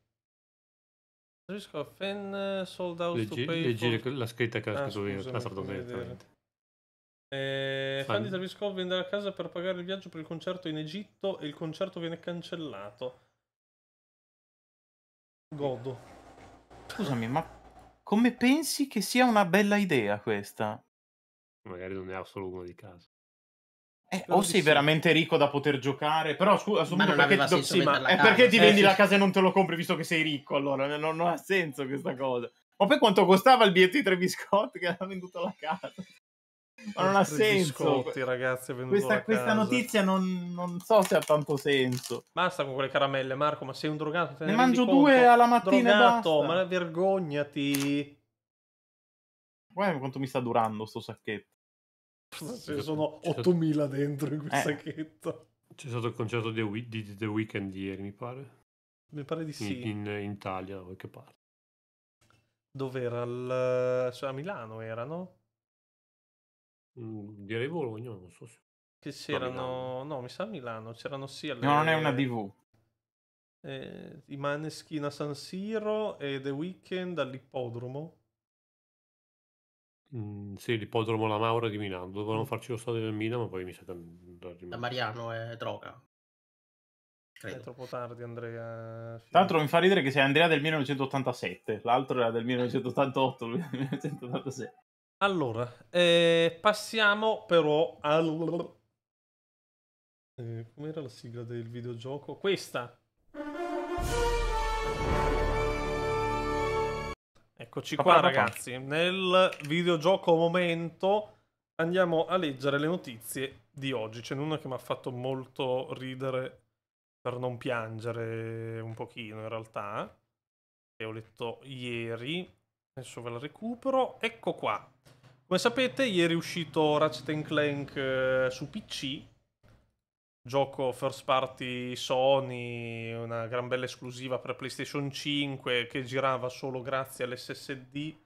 Travis Scott, fan sold out leggi, to leggi for... la scritta che ha ah, scritto la sardo eh, fan di Travis Scott vende la casa per pagare il viaggio per il concerto in Egitto e il concerto viene cancellato. Godo. Scusami, ma come pensi che sia una bella idea questa? Magari non ne ha solo uno di casa. Eh, o sei sì. veramente ricco da poter giocare, però scusa, ma non perché, do, sì, ma è casa, perché ti eh, vendi sì. la casa e non te lo compri visto che sei ricco, allora non, non ha senso questa cosa. O poi quanto costava il biglietto di Travis Scott che aveva venduto la casa? Ma non ha senso. Biscotti, ragazzi, questa, questa notizia non, non, so se ha tanto senso. Basta con quelle caramelle, Marco. Ma sei un drogato. Ne mangio due conto? alla mattina. Drogato, ma vergognati. Guarda quanto mi sta durando sto sacchetto. Ci sono 8000 dentro in quel eh. sacchetto. C'è stato il concerto di, di, di The Weeknd ieri, mi pare. Mi pare di sì. In, in Italia, da qualche parte. Dove era? Il... Cioè, a Milano erano? Mhmm, direi Bologna, non so se... Che c'erano... No, mi sa Milano, c'erano sia le... No, non è una DV. Eh, I Maneskin a San Siro e The Weeknd all'ippodromo. Mm, sì, l'ippodromo La Maura di Milano. Dovevano farci lo stadio del Milano, ma poi mi sa che... Da Mariano è droga. Credo. È troppo tardi, Andrea. Tra l'altro mi fa ridere che sei Andrea del 1987, l'altro era del 1988, 1987. Allora, eh, passiamo però al... Eh, com'era la sigla del videogioco? Questa! Eccoci qua ragazzi, nel videogioco momento andiamo a leggere le notizie di oggi. C'è una che mi ha fatto molto ridere per non piangere un pochino in realtà, che ho letto ieri Adesso ve la recupero. Ecco qua. Come sapete, ieri è uscito Ratchet Clank eh, su PC. Gioco first party Sony, una gran bella esclusiva per PlayStation 5 che girava solo grazie all'SSD,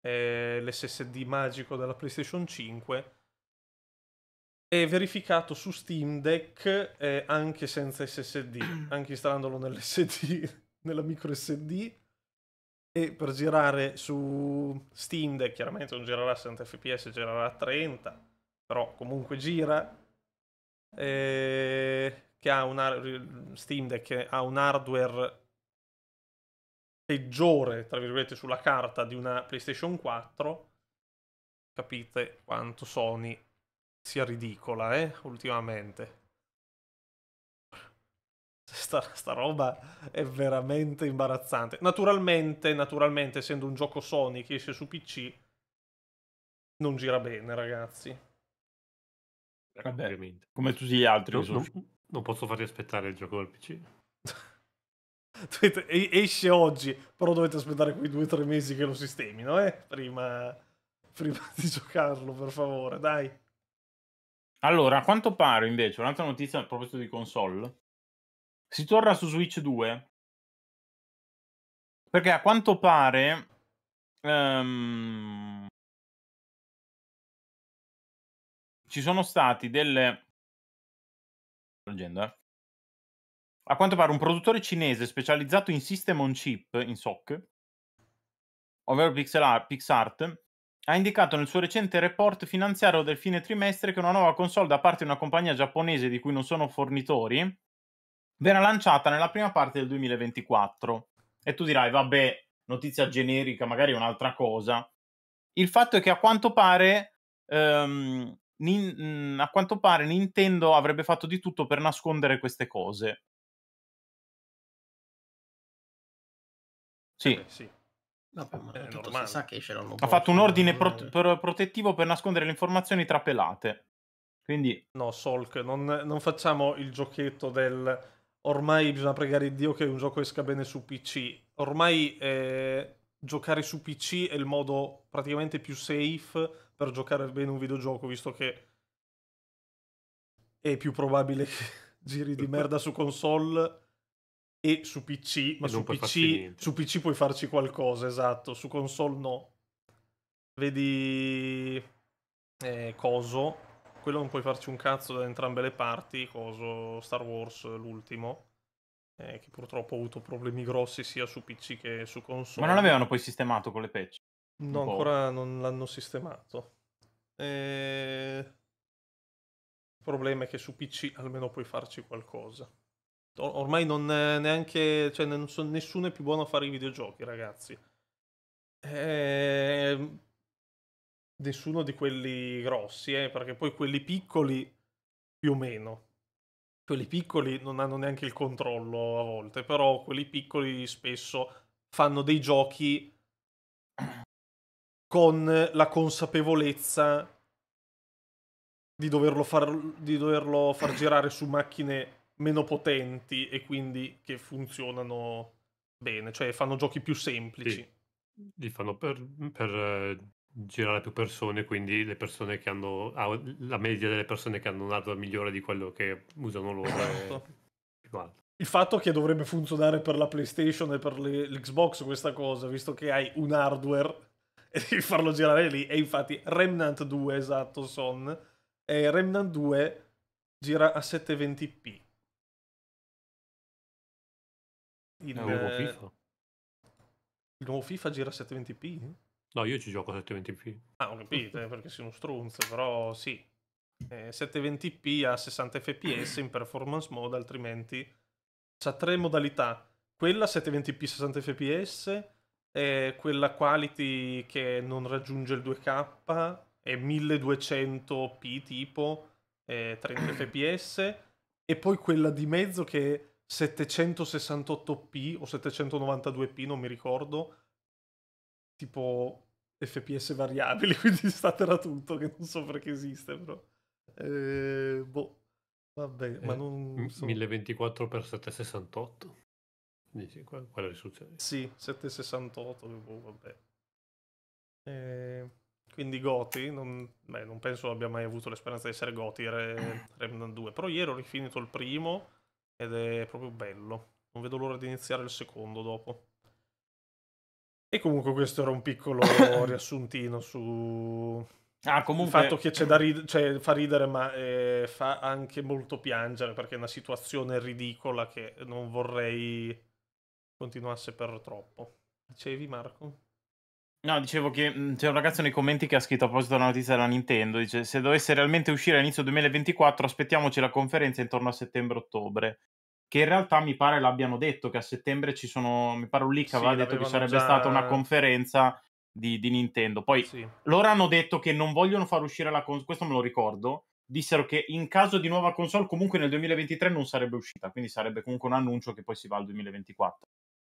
eh, l'SSD magico della PlayStation 5. È verificato su Steam Deck eh, anche senza SSD, anche installandolo nell'SD, nella micro SD e per girare su Steam Deck chiaramente non girerà a 60 fps, girerà a 30, però comunque gira. E... Che ha un Steam Deck ha un hardware peggiore, tra virgolette, sulla carta di una PlayStation 4. Capite quanto Sony sia ridicola, eh, ultimamente. Sta, sta, roba è veramente imbarazzante. Naturalmente, naturalmente, essendo un gioco Sony che esce su PC, non gira bene, ragazzi. Vabbè, Ovviamente. come tutti gli altri. No, sono... non, posso farti aspettare il gioco del PC. esce oggi, però dovete aspettare quei due o tre mesi che lo sistemino, eh? Prima, prima di giocarlo, per favore, dai. Allora, a quanto pare, invece, un'altra notizia a proposito di console si torna su Switch 2. Perché a quanto pare... Um, ci sono stati delle... Leggendo, eh. A quanto pare un produttore cinese specializzato in System on Chip, in SOC, ovvero pixel art, PixArt, ha indicato nel suo recente report finanziario del fine trimestre che una nuova console da parte di una compagnia giapponese di cui non sono fornitori verrà lanciata nella prima parte del 2024. E tu dirai, vabbè, notizia generica, magari un'altra cosa. Il fatto è che a quanto pare, ehm, nin- mm, a quanto pare Nintendo avrebbe fatto di tutto per nascondere queste cose. Sì. Eh beh, sì. Vabbè, ma è sa che ce Ha fatto un ordine pro- pro- protettivo per nascondere le informazioni trapelate. Quindi... No, Solk, non, non facciamo il giochetto del ormai bisogna pregare Dio che un gioco esca bene su PC. Ormai eh, giocare su PC è il modo praticamente più safe per giocare bene un videogioco, visto che è più probabile che giri di merda su console e su PC, ma su PC, su PC puoi farci qualcosa, esatto, su console no. Vedi eh, Coso, quello non puoi farci un cazzo da entrambe le parti, coso Star Wars l'ultimo, eh, che purtroppo ha avuto problemi grossi sia su PC che su console. Ma non l'avevano poi sistemato con le patch? No, ancora non l'hanno sistemato. Eh... Il problema è che su PC almeno puoi farci qualcosa. ormai non è eh, neanche, cioè non so, nessuno è più buono a fare i videogiochi, ragazzi. Eh, nessuno di quelli grossi, eh, perché poi quelli piccoli più o meno. Quelli piccoli non hanno neanche il controllo a volte, però quelli piccoli spesso fanno dei giochi con la consapevolezza di doverlo far, di doverlo far girare su macchine meno potenti e quindi che funzionano bene, cioè fanno giochi più semplici. Sì. Li fanno per, per eh, girare più persone, quindi le persone che hanno ah, la media delle persone che hanno un hardware migliore di quello che usano loro è esatto. più alta. Il fatto che dovrebbe funzionare per la PlayStation e per le, l'Xbox questa cosa, visto che hai un hardware e devi farlo girare lì, e infatti Remnant 2, esatto, Son, e Remnant 2 gira a 720p. In, il nuovo FIFA. Eh, il nuovo FIFA gira a 720p? No, io ci gioco a 720p. Ah, ho capito, eh, perché sei uno strunzo, però sì. Eh, 720p a 60 fps in performance mode, altrimenti c'ha tre modalità. Quella 720p 60 fps, eh, quella quality che non raggiunge il 2K, è 1200p tipo, eh, 30 fps, e poi quella di mezzo che è 768p o 792p, non mi ricordo, tipo FPS variabili, quindi statera tutto, che non so perché esiste, però. Eh, boh, vabbè, eh, ma non... So. 1024x768? Dici, qual, quale risoluzione? Sì, 768, boh, vabbè. Eh, quindi Goti, non, beh, non penso abbia mai avuto l'esperienza di essere Goti Re, Remnant 2, però ieri ho rifinito il primo ed è proprio bello. Non vedo l'ora di iniziare il secondo dopo. E comunque questo era un piccolo riassuntino su... Ah, comunque... Il fatto che c'è da rid- cioè, fa ridere ma eh, fa anche molto piangere perché è una situazione ridicola che non vorrei continuasse per troppo. Dicevi Marco? No, dicevo che mh, c'è un ragazzo nei commenti che ha scritto a proposito della notizia della Nintendo, dice se dovesse realmente uscire all'inizio 2024 aspettiamoci la conferenza intorno a settembre-ottobre che in realtà mi pare l'abbiano detto che a settembre ci sono, mi pare un leak sì, aveva detto che sarebbe già... stata una conferenza di, di Nintendo. Poi sì. loro hanno detto che non vogliono far uscire la console, questo me lo ricordo, dissero che in caso di nuova console comunque nel 2023 non sarebbe uscita, quindi sarebbe comunque un annuncio che poi si va al 2024.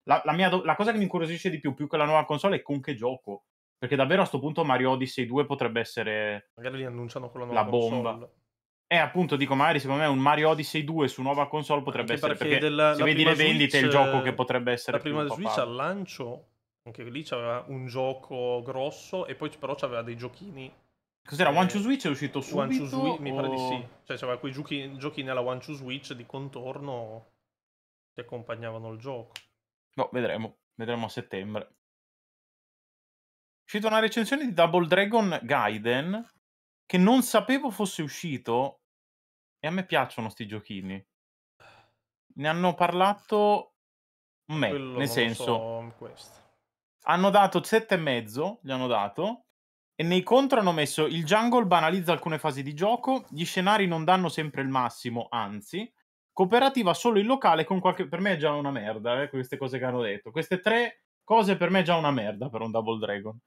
La, la, do- la cosa che mi incuriosisce di più, più che la nuova console, è con che gioco. Perché davvero a questo punto Mario Odyssey 2 potrebbe essere... Magari li annunciano con la nuova la console. Eh, appunto, dico, magari secondo me un Mario Odyssey 2 su nuova console potrebbe anche essere, perché, della, se vedi le vendite Switch, è il gioco che potrebbe essere La prima Switch al lancio, anche lì c'aveva un gioco grosso e poi però c'aveva dei giochini. Cos'era, eh, One to Switch è uscito su One to Switch, o... mi pare di sì. Cioè c'aveva quei giochi, giochini alla One to Switch di contorno che accompagnavano il gioco. No, boh, vedremo. Vedremo a settembre. È uscita una recensione di Double Dragon Gaiden che non sapevo fosse uscito e a me piacciono sti giochini. Ne hanno parlato me, Quello nel senso. So, mm, hanno dato 7,5, gli hanno dato. E nei contro hanno messo il jungle banalizza alcune fasi di gioco, gli scenari non danno sempre il massimo, anzi, cooperativa solo in locale con qualche... Per me è già una merda, eh, queste cose che hanno detto. Queste tre cose per me è già una merda per un Double Dragon.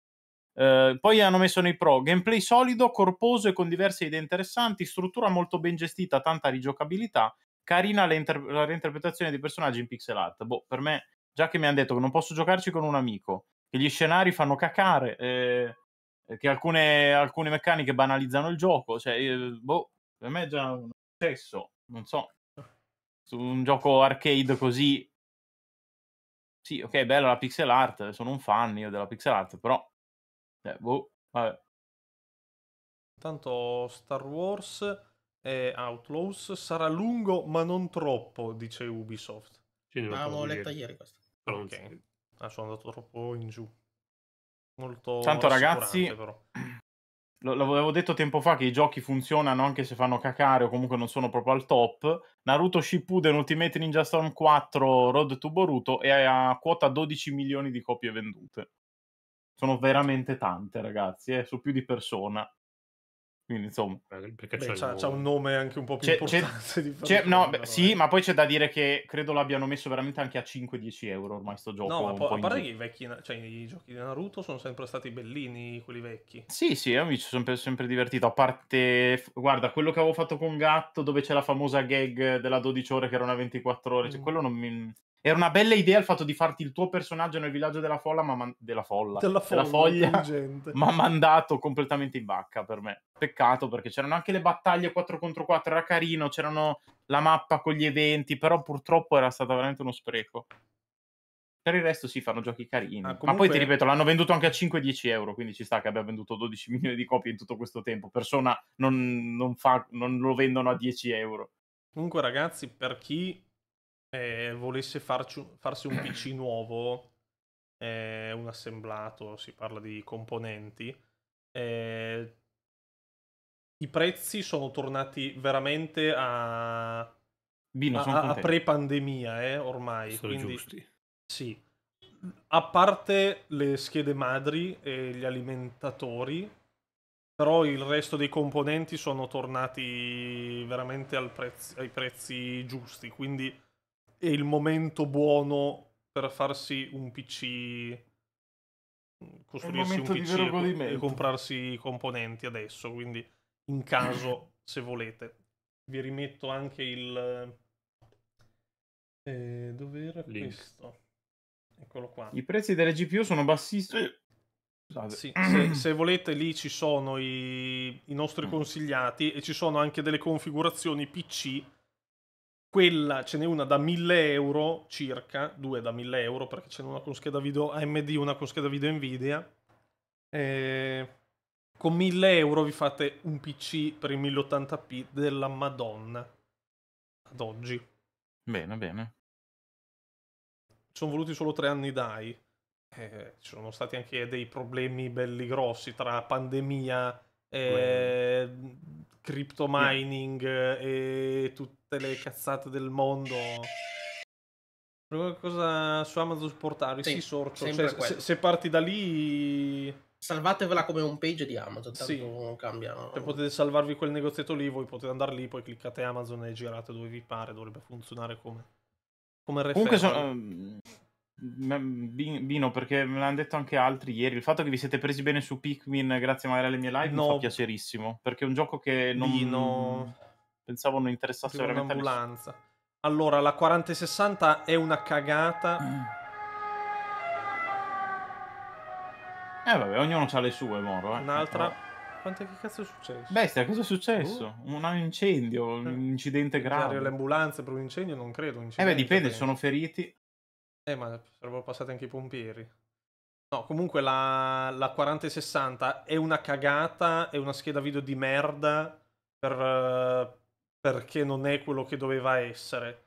Eh, poi hanno messo nei pro gameplay solido, corposo e con diverse idee interessanti, struttura molto ben gestita, tanta rigiocabilità, carina l'inter- la reinterpretazione dei personaggi in pixel art. Boh, per me, già che mi hanno detto che non posso giocarci con un amico, che gli scenari fanno cacare, eh, che alcune, alcune, meccaniche banalizzano il gioco, cioè, eh, boh, per me è già un successo, non so, su un gioco arcade così... Sì, ok, bella la pixel art, sono un fan io della pixel art, però eh, boh, vabbè. Intanto Star Wars e Outlaws sarà lungo ma non troppo, dice Ubisoft. Sì, l'ho letta ieri questa. Ok. Ah, sono andato troppo in giù. Molto Tanto ragazzi, però. l'avevo detto tempo fa che i giochi funzionano anche se fanno cacare o comunque non sono proprio al top. Naruto Shippuden Ultimate Ninja Storm 4 Road to Boruto è a quota 12 milioni di copie vendute sono veramente tante, ragazzi, eh, su più di persona. Quindi, insomma, Beh, c'ha, c'ha, un nome anche un po' più c'è, importante. C'è, c'è, no, beh, sì, eh. ma poi c'è da dire che credo l'abbiano messo veramente anche a 5-10 euro ormai sto gioco. No, ma po- a parte che i vecchi, cioè i giochi di Naruto sono sempre stati bellini, quelli vecchi. Sì, sì, io mi sono sempre, divertito. A parte, guarda, quello che avevo fatto con Gatto, dove c'è la famosa gag della 12 ore che era una 24 ore, cioè, mm. quello non mi, era una bella idea il fatto di farti il tuo personaggio nel villaggio della folla, ma man- della folla, della folla, della foglia, ma mandato completamente in vacca per me. Peccato perché c'erano anche le battaglie 4 contro 4, era carino, c'erano la mappa con gli eventi, però purtroppo era stato veramente uno spreco. Per il resto si sì, fanno giochi carini. Ah, comunque... Ma poi ti ripeto, l'hanno venduto anche a 5-10 euro, quindi ci sta che abbia venduto 12 milioni di copie in tutto questo tempo. Persona non, non, fa, non lo vendono a 10 euro. Comunque ragazzi, per chi eh, volesse farci, farsi un PC nuovo, eh, un assemblato, si parla di componenti, eh, i prezzi sono tornati veramente a, Bino, a, a pre-pandemia eh, ormai. Sono quindi, giusti. Sì. A parte le schede madri e gli alimentatori, però il resto dei componenti sono tornati veramente prezzi, ai prezzi giusti, quindi è il momento buono per farsi un PC mm, costruirsi un PC e, e, comprarsi i componenti adesso, quindi in caso se volete vi rimetto anche il eh, dove era Link. questo? Eccolo qua. I prezzi delle GPU sono bassissimi. Sì, se, se, volete lì ci sono i, i nostri mm. consigliati e ci sono anche delle configurazioni PC quella ce n'è una da 1000 euro circa, due da 1000 euro perché ce n'è una con scheda video AMD e una con scheda video Nvidia. E eh, con 1000 euro vi fate un PC per il 1080p della Madonna ad oggi. Bene, bene. Ci Sono voluti solo tre anni dai. Eh, ci sono stati anche dei problemi belli grossi tra pandemia, eh, crypto mining eh, e tutte le cazzate del mondo. L'unica cosa su Amazon supportare, sì, sì sorcio. Cioè, se, se, parti da lì... Salvatevela come home page di Amazon, tanto sì. cambia. Cioè, potete salvarvi quel negozietto lì, voi potete andare lì, poi cliccate Amazon e girate dove vi pare, dovrebbe funzionare come, come referral. Comunque mm, sono... Bino, perché me l'hanno detto anche altri ieri, il fatto che vi siete presi bene su Pikmin grazie magari alle mie live no. mi fa piacerissimo, perché è un gioco che non Bino... pensavo non interessasse Bino veramente un'ambulanza. Ness- allora, la 4060 è una cagata. Mm. Eh vabbè, ognuno ha le sue, Moro. Eh. Un'altra... Però... che cazzo è successo? Bestia, cosa è successo? Uh. Un incendio, un eh. incidente grave. Le per un incendio? Non credo. Un eh beh, dipende, sono feriti. Eh, ma sarebbero passati anche i pompieri. No, comunque la, la 4060 è una cagata, è una scheda video di merda per, perché non è quello che doveva essere.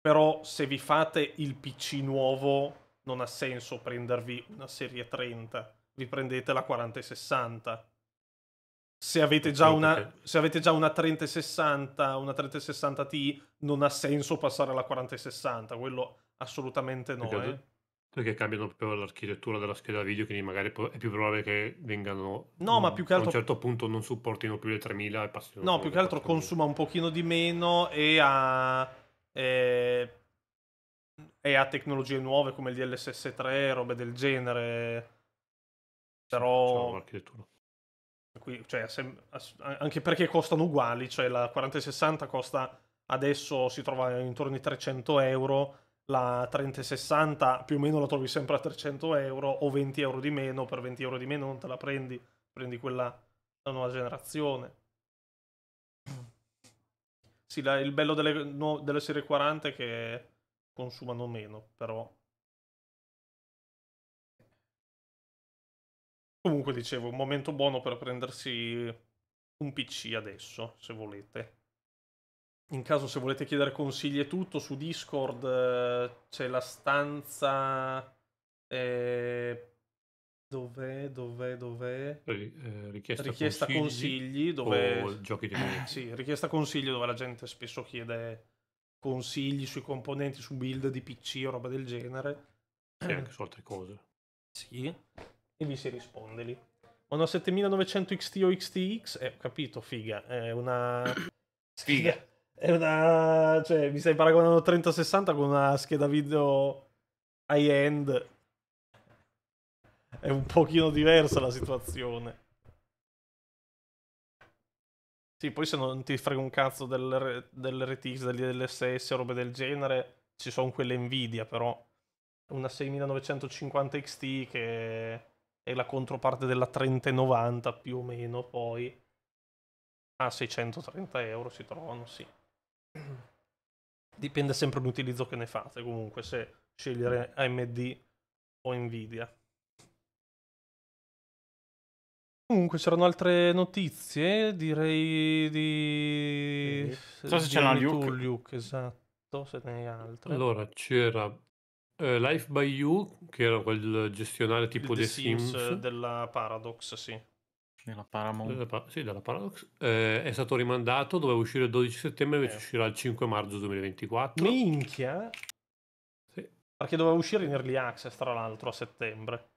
Però se vi fate il PC nuovo non ha senso prendervi una serie 30, vi prendete la 4060. Se avete, già una, se avete già una 3060, una 3060 t non ha senso passare alla 4060, quello Assolutamente no. Perché, eh. perché cambiano proprio l'architettura della scheda video, quindi magari è più probabile che vengano... No, ma mm, più che altro... A un certo punto non supportino più le 3000 e passino... No, più che altro consuma un pochino di meno e ha... Eh, e ha tecnologie nuove come il DLSS3, robe del genere. Però... Qui, cioè, anche perché costano uguali, cioè la 4060 costa adesso si trova intorno ai 300 euro, la 3060 più o meno la trovi sempre a 300 euro o 20 euro di meno, per 20 euro di meno non te la prendi, prendi quella da nuova generazione. Sì, la, il bello delle, no, delle serie 40 è che consumano meno, però. Comunque dicevo, un momento buono per prendersi un PC adesso, se volete. In caso se volete chiedere consigli e tutto, su Discord eh, c'è la stanza... Eh, dov'è? Dov'è? Dov'è? Eh, richiesta, richiesta consigli, consigli, dove... giochi di eh, sì, richiesta consigli dove la gente spesso chiede consigli sui componenti, su build di PC o roba del genere. E anche su altre cose. Sì. E vi si risponde lì. Ho una 7900 XT o XTX? Eh, ho capito, figa. È una... Sfiga. È una... Cioè, mi stai paragonando 3060 con una scheda video high-end. È un pochino diversa la situazione. Sì, poi se non ti frega un cazzo del, del RTX, dell'LSS o robe del genere, ci sono quelle Nvidia però. Una 6950 XT che è la controparte della 3090 più o meno poi. Ah, A 630 euro si trovano, sì. dipende sempre dall'utilizzo che ne fate comunque se scegliere AMD o Nvidia comunque c'erano altre notizie direi di non so se c'è c'era Luke. Luke esatto se ne hai altre allora c'era eh, Life by You che era quel gestionale tipo The, The Sims, Sims della Paradox sì della Paramount. Della, sì, della Paradox. Eh, è stato rimandato, doveva uscire il 12 settembre, invece eh. uscirà il 5 marzo 2024. Minchia! Sì. Perché doveva uscire in early access, tra l'altro, a settembre.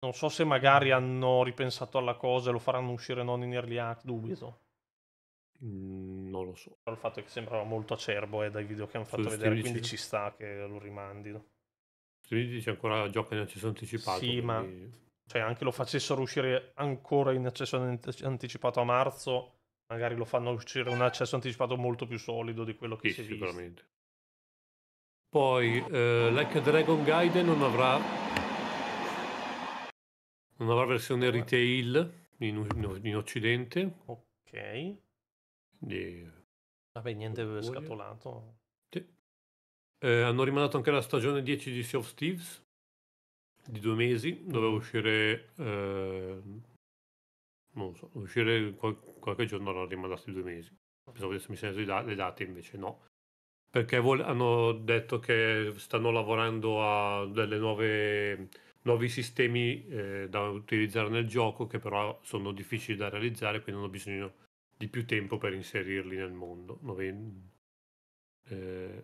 Non so se magari hanno ripensato alla cosa e lo faranno uscire non in early access, dubito. Mm, non lo so. Però il fatto è che sembrava molto acerbo eh, dai video che hanno fatto Su vedere, quindi ci sta che lo rimandino. Steam dice ancora gioca in accesso anticipato. Sì, quindi... ma cioè anche lo facessero uscire ancora in accesso anticipato a marzo, magari lo fanno uscire un accesso anticipato molto più solido di quello che sì, si è sicuramente. Poi, eh, Like Dragon Gaiden non avrà non avrà versione eh. retail in, in, in occidente. Ok. Quindi... Vabbè, niente Voglio. scatolato. Sì. Eh, hanno rimandato anche la stagione 10 di Sea of Steves, di due mesi, doveva mhm. uscire, eh, non so, uscire qual- qualche giorno, l'hanno rimandati due mesi. Pensavo che mi siano da- le date, invece no. Perché vol- hanno detto che stanno lavorando a delle nuove nuovi sistemi eh, da utilizzare nel gioco che però sono difficili da realizzare quindi hanno bisogno di più tempo per inserirli nel mondo nuovi, eh,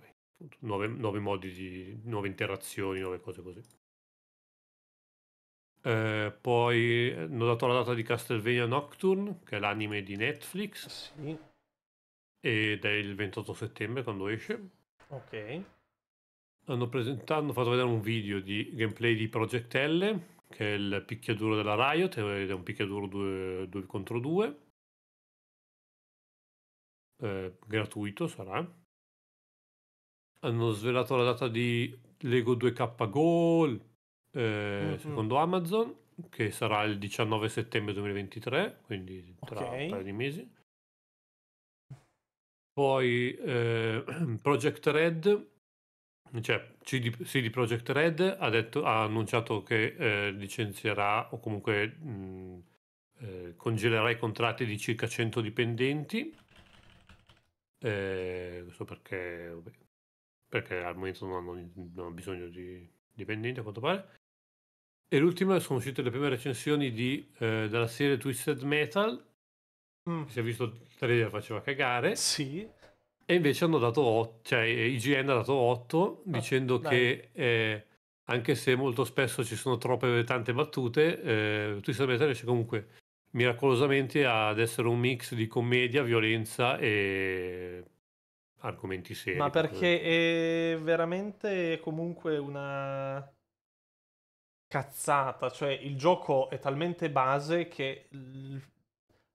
nuove, nuovi modi di nuove interazioni nuove cose così eh, poi hanno eh, dato la data di Castlevania Nocturne, che è l'anime di Netflix. Sì. Ed è il 28 settembre quando esce. Ok. Hanno, hanno fatto vedere un video di gameplay di Project L, che è il picchiaduro della Riot, ed è un picchiaduro 2, 2 contro 2. Eh, gratuito sarà. Hanno svelato la data di Lego 2K Goal eh, mm-hmm. secondo Amazon, che sarà il 19 settembre 2023, quindi tra okay. un paio di mesi. Poi eh, Project Red, cioè CD, CD Project Red ha, detto, ha annunciato che eh, licenzierà o comunque mh, mm, eh, congelerà i contratti di circa 100 dipendenti. questo eh, perché, perché, al momento non hanno, non hanno bisogno di dipendenti a quanto pare. E l'ultima sono uscite le prime recensioni di, eh, della serie Twisted Metal. Mm. Si è visto il trailer, faceva cagare. Sì. E invece hanno dato 8, cioè IGN ha dato 8 ah, dicendo dai. che eh, anche se molto spesso ci sono troppe tante battute, eh, Twisted Metal riesce comunque miracolosamente ad essere un mix di commedia, violenza e argomenti seri. Ma perché è veramente comunque una cazzata, cioè il gioco è talmente base che l...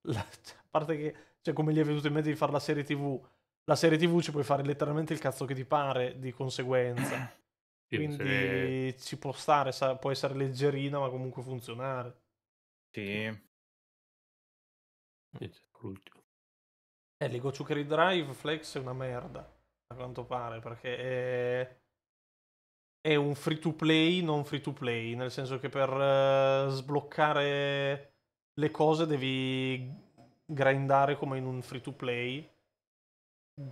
la... Cioè, a parte che cioè come gli è venuto in mente di fare la serie TV, la serie TV ci puoi fare letteralmente il cazzo che ti pare di conseguenza. Sì, Quindi se... ci può stare, sa... può essere leggerina, ma comunque funzionare. Sì. L'ultimo. Eh, Lego Zuccheri Drive Flex è una merda, a quanto pare, perché è è un free to play non free to play, nel senso che per eh, sbloccare le cose devi grindare come in un free to play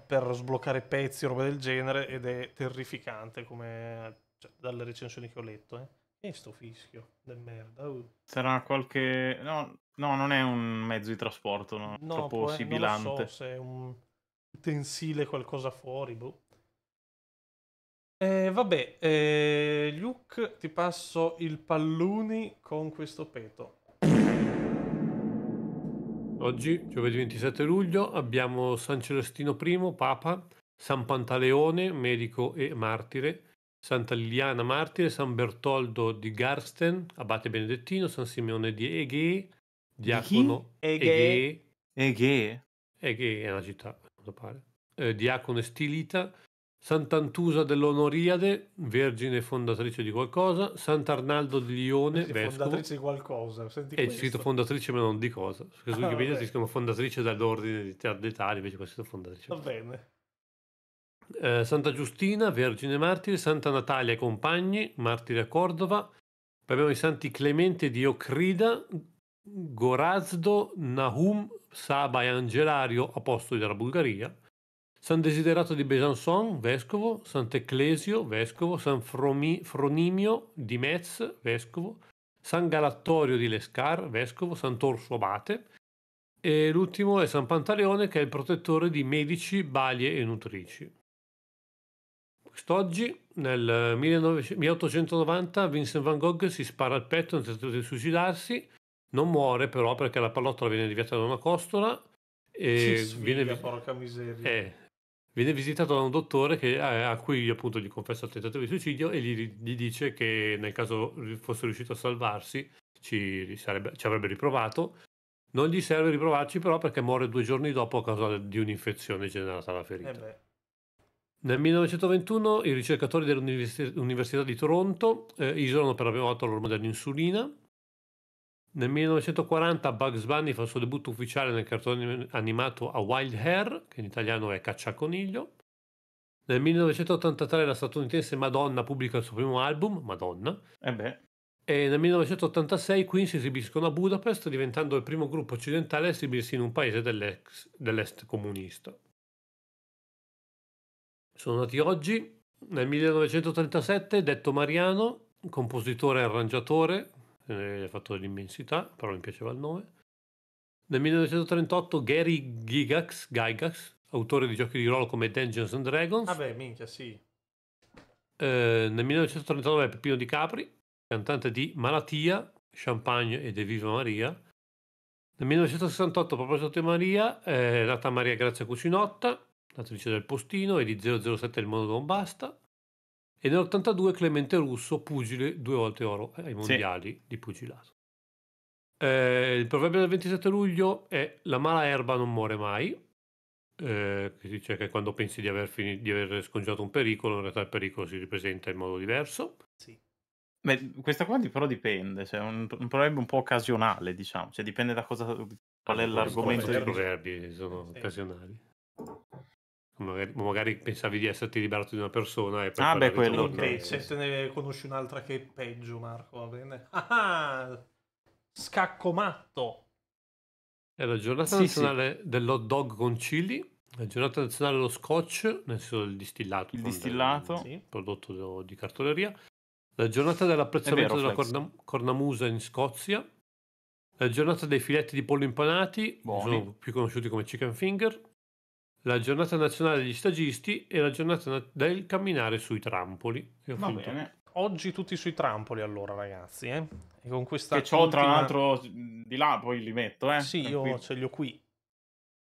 per sbloccare pezzi, roba del genere ed è terrificante come cioè, dalle recensioni che ho letto. Eh. E sto fischio del merda. Uh. Sarà qualche... No, no, non è un mezzo di trasporto, no? no troppo può, sibilante. Non so se è un utensile qualcosa fuori, boh. Eh, vabbè, eh, Luke, ti passo il palluni con questo peto. Oggi, giovedì 27 luglio, abbiamo San Celestino I, Papa, San Pantaleone, medico e martire, Santa Liliana, martire, San Bertoldo di Garsten, abate benedettino, San Simeone di Eghe, diacono di Eghe. Eghe. Eghe. è una città, a quanto pare. Eh, diacono Stilita, Sant'Antusa dell'Onoriade, vergine fondatrice di qualcosa, Sant'Arnaldo di Lione, eh vescovo. Fondatrice di qualcosa, senti È eh scritto fondatrice ma non di cosa. Su ah, Wikipedia ah, si chiama fondatrice dall'ordine d'Italia, invece qua è scritto fondatrice. Va bene. Eh, Santa Giustina, vergine martire, Santa Natalia e compagni, martire a Cordova. Poi abbiamo i santi Clemente di Ocrida, Gorazdo, Nahum, Saba e Angelario, apostoli della Bulgaria. San Desiderato di Besançon, vescovo, Sant'Ecclesio, vescovo, San Fromi, Fronimio di Metz, vescovo, San Galattorio di Lescar, vescovo, Sant'Orso Abate e l'ultimo è San Pantaleone che è il protettore di medici, balie e nutrici. Quest'oggi, nel 1890, Vincent van Gogh si spara al petto nel tentativo di suicidarsi, non muore però perché la pallottola viene deviata da una costola e Ci sfiga, viene porca miseria. Eh, viene visitato da un dottore che, eh, a cui appunto gli confessa il tentativo di suicidio e gli, gli, dice che nel caso fosse riuscito a salvarsi ci, sarebbe, ci, avrebbe riprovato. Non gli serve riprovarci però perché muore due giorni dopo a causa di un'infezione generata dalla ferita. Eh nel 1921 i ricercatori dell'Università di Toronto eh, isolano per la prima volta l'ormone dell'insulina nel 1940 Bugs Bunny fa il suo debutto ufficiale nel cartone animato A Wild Hair, che in italiano è Cacciaconiglio. Nel 1983 la statunitense Madonna pubblica il suo primo album, Madonna. Eh beh. E nel 1986 Queen si esibiscono a Budapest, diventando il primo gruppo occidentale a esibirsi in un paese dell'est comunista. Sono nati oggi, nel 1937, detto Mariano, compositore e arrangiatore, eh, fattore di immensità, però mi piaceva il nome. Nel 1938 Gary Gigax, Gygax, autore di giochi di ruolo come Dungeons and Dragons. Vabbè, ah minchia, sì. Eh, nel 1939 Peppino Di Capri, cantante di Malattia, Champagne e De Viva Maria. Nel 1968, a proposito di Maria, eh, è nata Maria Grazia Cucinotta, attrice del Postino e di 007 Il mondo non basta e nell'82 Clemente Russo pugile due volte oro eh, ai mondiali sì. di pugilato. Eh, il proverbio del 27 luglio è la mala erba non muore mai, eh, che dice che quando pensi di aver, finito, di aver scongiato un pericolo, in realtà il pericolo si ripresenta in modo diverso. Sì. Beh, questa qua però dipende, cioè un, un proverbio un po' occasionale, diciamo, cioè dipende da cosa, qual ah, è ah, l'argomento. I proverbi sono sì. occasionali magari, magari pensavi di esserti liberato di una persona e poi ah beh quello invece okay. te ne conosci un'altra che è peggio Marco va bene ah, ah scacco matto è la giornata sì, nazionale sì. dell'hot dog con chili la giornata nazionale dello scotch nel senso del distillato il distillato del, sì. prodotto di cartoleria la giornata dell'apprezzamento vero, della corna, cornamusa in Scozia la giornata dei filetti di pollo impanati, Buoni. sono più conosciuti come chicken finger, la giornata nazionale degli stagisti e la giornata del camminare sui trampoli. Va finito. bene. Oggi tutti sui trampoli allora ragazzi, eh? E con questa che ho ultima... tra l'altro di là poi li metto, eh? Sì, io qui. ce li ho qui.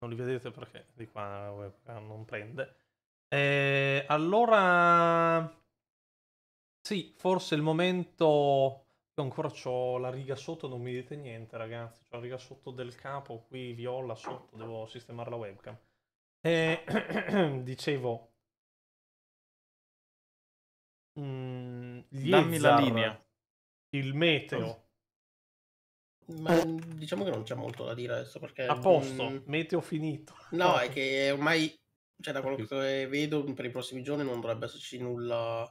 Non li vedete perché di qua eh, non prende. Eh, allora sì, forse il momento io ancora ho la riga sotto, non mi dite niente ragazzi, ho la riga sotto del capo qui viola sotto, devo sistemare la webcam. Eh, dicevo... Mm, Dammi la linea. Il meteo. Oh. Ma diciamo che non c'è molto da dire adesso perché... A posto, mh... Mm, meteo finito. No, è che ormai, cioè da quello che vedo, per i prossimi giorni non dovrebbe esserci nulla...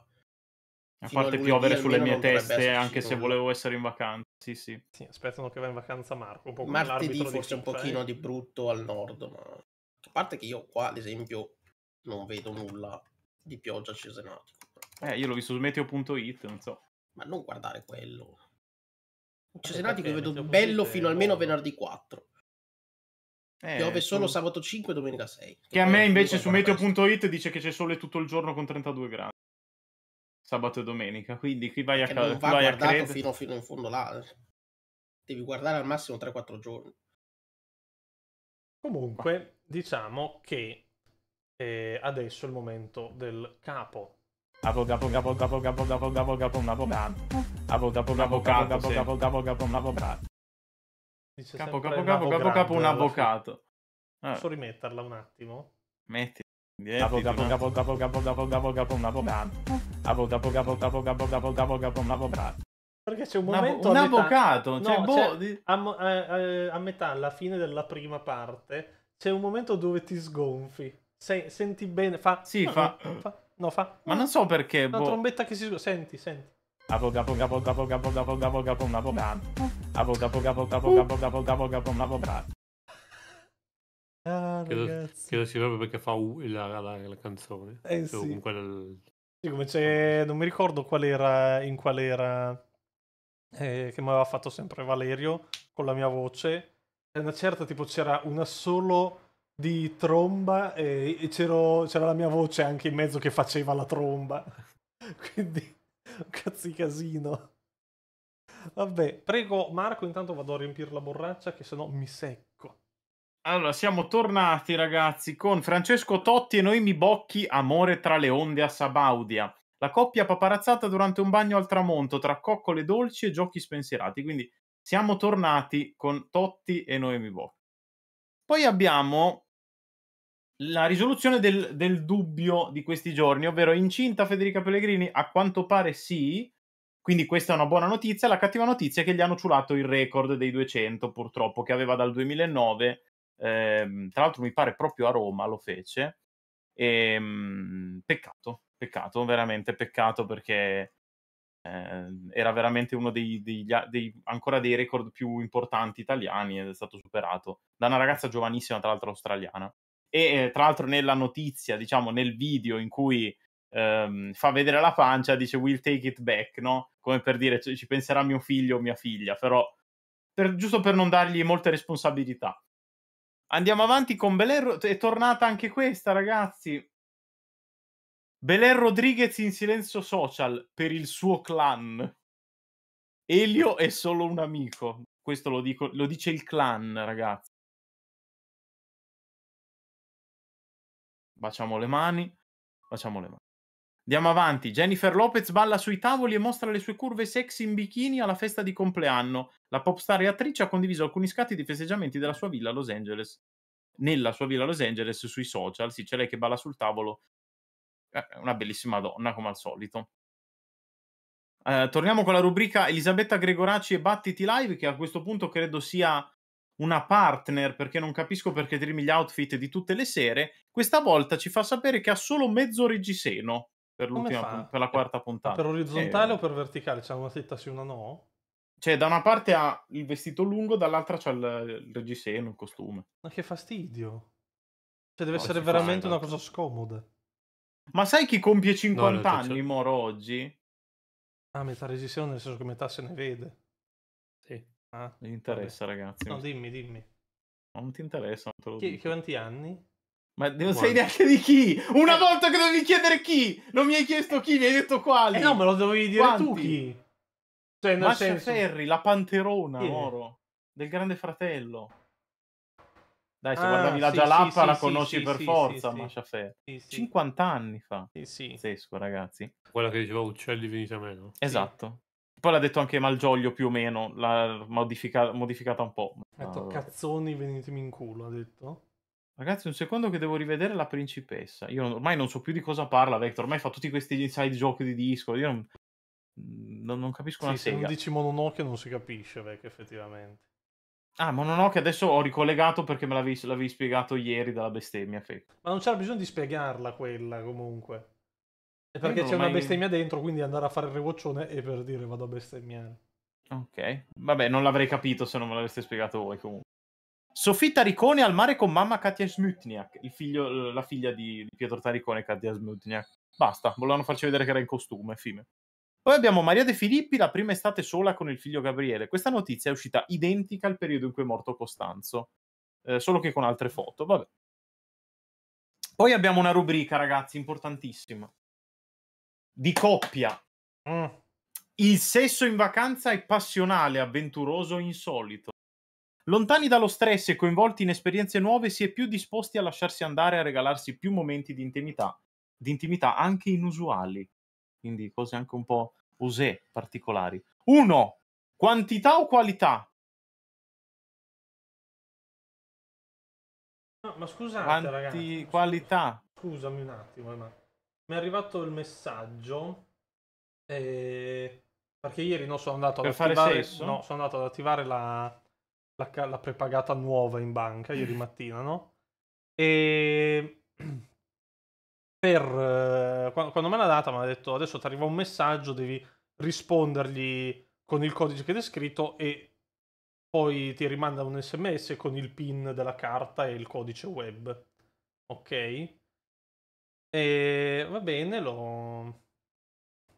A parte a piovere sulle mie teste, anche se volevo essere in vacanza. Sì, sì. sì aspettano che va in vacanza Marco. Un po Martedì forse un pochino di brutto al nord, ma parte che io qua, ad esempio, non vedo nulla di pioggia cesenatico. Eh, io l'ho visto su meteo.it, non so. Ma non guardare quello. Cesenatico vedo bello fino almeno venerdì 4. Eh, Piove solo su... sabato 5 e domenica 6. Che, a me invece su meteo.it dice che c'è sole tutto il giorno con 32 gradi. Sabato e domenica, quindi qui vai a, non va vai a credere. fino, fino in fondo là. Eh. Devi guardare al massimo 3-4 giorni. Comunque, diciamo che eh, adesso è il momento del capo. Avvocato, capo, capo, capo, capo, capo, capo, un avvocato. Avvocato, capo, capo, capo, capo, capo, capo, un avvocato. Dice Capo, capo, capo, capo, capo, un avvocato. Posso rimetterla un attimo? Metti. Capo, capo, capo, capo, capo, capo, capo, capo, un avvocato. Avvocato, capo, capo, capo, capo, capo, capo, un avvocato. Perché c'è un momento. Un, un avvocato. Metà... No, boh... cioè, a, a, a, metà, alla fine della prima parte, c'è un momento dove ti sgonfi. Se, senti bene. Fa. Sì, fa... fa. No, fa. Ma non so perché. Una boh... trombetta che si sgonfi. Senti, senti. Avvocato, avvocato, avvocato, avvocato, un avvocato. Avvocato, avvocato, avvocato, avvocato, un avvocato. Ah, credo, credo sia proprio perché fa uh, la, la, la, la, canzone. Eh, sì. Comunque, sì, come c'è, non mi ricordo qual era, in qual era eh, che mi aveva fatto sempre Valerio con la mia voce. E una certa tipo c'era un assolo di tromba e, e c'era la mia voce anche in mezzo che faceva la tromba. Quindi un casino. Vabbè, prego Marco, intanto vado a riempire la borraccia che sennò mi secco. Allora, siamo tornati ragazzi con Francesco Totti e Noemi Bocchi, Amore tra le onde a Sabaudia. La coppia paparazzata durante un bagno al tramonto tra coccole dolci e giochi spensierati. Quindi siamo tornati con Totti e Noemi Bo. Poi abbiamo la risoluzione del, del, dubbio di questi giorni, ovvero incinta Federica Pellegrini? A quanto pare sì, quindi questa è una buona notizia. La cattiva notizia è che gli hanno ciulato il record dei 200, purtroppo, che aveva dal 2009. Eh, tra l'altro mi pare proprio a Roma lo fece. E, ehm, peccato, Peccato, veramente peccato perché eh, era veramente uno dei, dei, dei, ancora dei record più importanti italiani ed è stato superato da una ragazza giovanissima, tra l'altro australiana. E eh, tra l'altro nella notizia, diciamo nel video in cui ehm, fa vedere la pancia, dice we'll take it back, no? Come per dire ci penserà mio figlio o mia figlia, però per, giusto per non dargli molte responsabilità. Andiamo avanti con Belen, è tornata anche questa ragazzi, Belen Rodriguez in silenzio social per il suo clan. Elio è solo un amico. Questo lo, dico, lo dice il clan, ragazzi. Baciamo le mani. Baciamo le mani. Andiamo avanti. Jennifer Lopez balla sui tavoli e mostra le sue curve sexy in bikini alla festa di compleanno. La popstar e attrice ha condiviso alcuni scatti di festeggiamenti della sua villa a Los Angeles. Nella sua villa a Los Angeles sui social, sì, c'è lei che balla sul tavolo una bellissima donna come al solito. Eh, torniamo con la rubrica Elisabetta Gregoraci e Battiti Live, che a questo punto credo sia una partner perché non capisco perché dirmi gli outfit di tutte le sere. Questa volta ci fa sapere che ha solo mezzo reggiseno per, l'ultima, per la cioè, quarta puntata. Per orizzontale eh, o per verticale? C'è una setta sì, una no? Cioè, da una parte ha il vestito lungo, dall'altra c'ha il, il reggiseno, il costume. Ma che fastidio! Cioè, deve no, essere veramente una cosa scomoda. Ma sai chi compie 50 no, anni, Moro, oggi? Ah, metà registrato nel senso che metà se ne vede. Sì. Ah, mi interessa, vabbè. ragazzi. No, dimmi, dimmi. non ti interessa, non chi, Quanti anni? Ma non sai neanche di chi! Una eh. volta che dovevi chiedere chi! Non mi hai chiesto chi, mi hai detto quali! Eh no, me lo dovevi dire Quanti? tu chi! Cioè, Masha senso... Ferri, la panterona, Moro, del grande fratello. Dai, se ah, guardavi la sì, Gialappa sì, la conosci sì, per forza, ma Masciafè. 50 anni fa. Sì, sì. Pazzesco, ragazzi. Quella che diceva Uccelli venite a meno. Esatto. Poi l'ha detto anche Malgioglio più o meno, l'ha modifica- modificata un po'. Ha detto allora. cazzoni venitemi in culo, ha detto. Ragazzi, un secondo che devo rivedere la principessa. Io ormai non so più di cosa parla Vector, ormai fa tutti questi inside giochi di disco, io non, non, non capisco sì, una sega. Se non dici Mononoke non si capisce, vecchio, effettivamente. Ah, ma non ho che adesso ho ricollegato perché me l'avevi, l'avevi spiegato ieri dalla bestemmia, Fe. Ma non c'era bisogno di spiegarla quella, comunque. È eh, perché c'è mai... una bestemmia dentro, quindi andare a fare il rivoccione e per dire vado a bestemmiare. Ok. Vabbè, non l'avrei capito se non me l'aveste spiegato voi, comunque. Sofì Taricone al mare con mamma Katia Smutniak, la figlia di, Pietro Taricone e Katia Smutniak. Basta, volevano farci vedere che era in costume, fine. Poi abbiamo Maria De Filippi, la prima estate sola con il figlio Gabriele. Questa notizia è uscita identica al periodo in cui è morto Costanzo, eh, solo che con altre foto. Vabbè. Poi abbiamo una rubrica, ragazzi, importantissima. Di coppia. Mm. Il sesso in vacanza è passionale, avventuroso, insolito. Lontani dallo stress e coinvolti in esperienze nuove, si è più disposti a lasciarsi andare e a regalarsi più momenti di intimità, di intimità anche inusuali quindi cose anche un po' usè, particolari. Uno, quantità o qualità? No, ma scusate Quanti... ragazzi. Qualità. Scusami un attimo, eh, ma mi è arrivato il messaggio eh, perché ieri no, sono andato ad per attivare, no, sono andato ad attivare la, la, la prepagata nuova in banca ieri mattina, no? E per, eh, quando, quando, me l'ha data mi ha detto adesso ti arriva un messaggio, devi rispondergli con il codice che è scritto e poi ti rimanda un sms con il pin della carta e il codice web. Ok? E va bene, lo...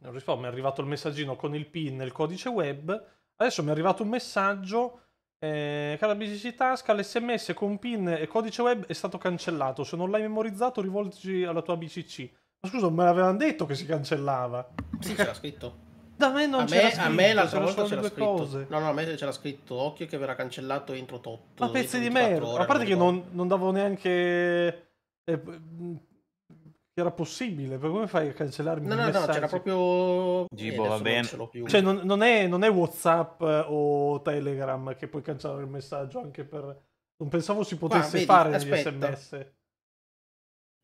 Non rispondo, mi è arrivato il messaggino con il pin e il codice web. Adesso mi è arrivato un messaggio eh, cara BCC Task, l'SMS con PIN e codice web è stato cancellato. Se non l'hai memorizzato, rivolgi alla tua BCC. Ma scusa, me l'avevano detto che si cancellava. Sì, c'era scritto. Da me non a c'era me, scritto. A me l'altra volta c'era scritto. Cose. No, no, a me c'era scritto occhio che verrà cancellato entro tot. Ma pezzi di merda. A parte che non, non davo neanche... Eh, era possibile, però come fai a cancellarmi? No, no, messaggi? no, c'era proprio... Gibo, va bene. Non cioè, non, non, è, non, è, Whatsapp eh, o Telegram che puoi cancellare il messaggio anche per... Non pensavo si potesse vedi, fare aspetta. negli sms.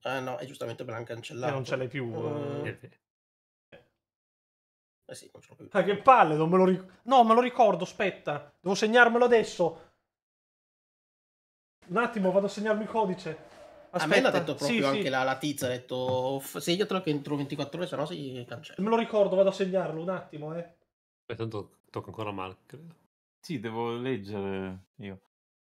Ah no, è giustamente me l'hanno cancellato. E non ce l'hai più. Uh... Eh sì, non ce l'ho più. Ah, che palle, non me lo ricordo. No, me lo ricordo, aspetta. Devo segnarmelo adesso. Un attimo, vado a segnarmi il codice. Aspetta. A me l'ha detto proprio sì, anche sì. La, la tizia, ha detto segnatelo che entro 24 ore, se no si cancella. Me lo ricordo, vado a segnarlo un attimo, eh. Beh, tanto tocca ancora male, credo. Sì, devo leggere io.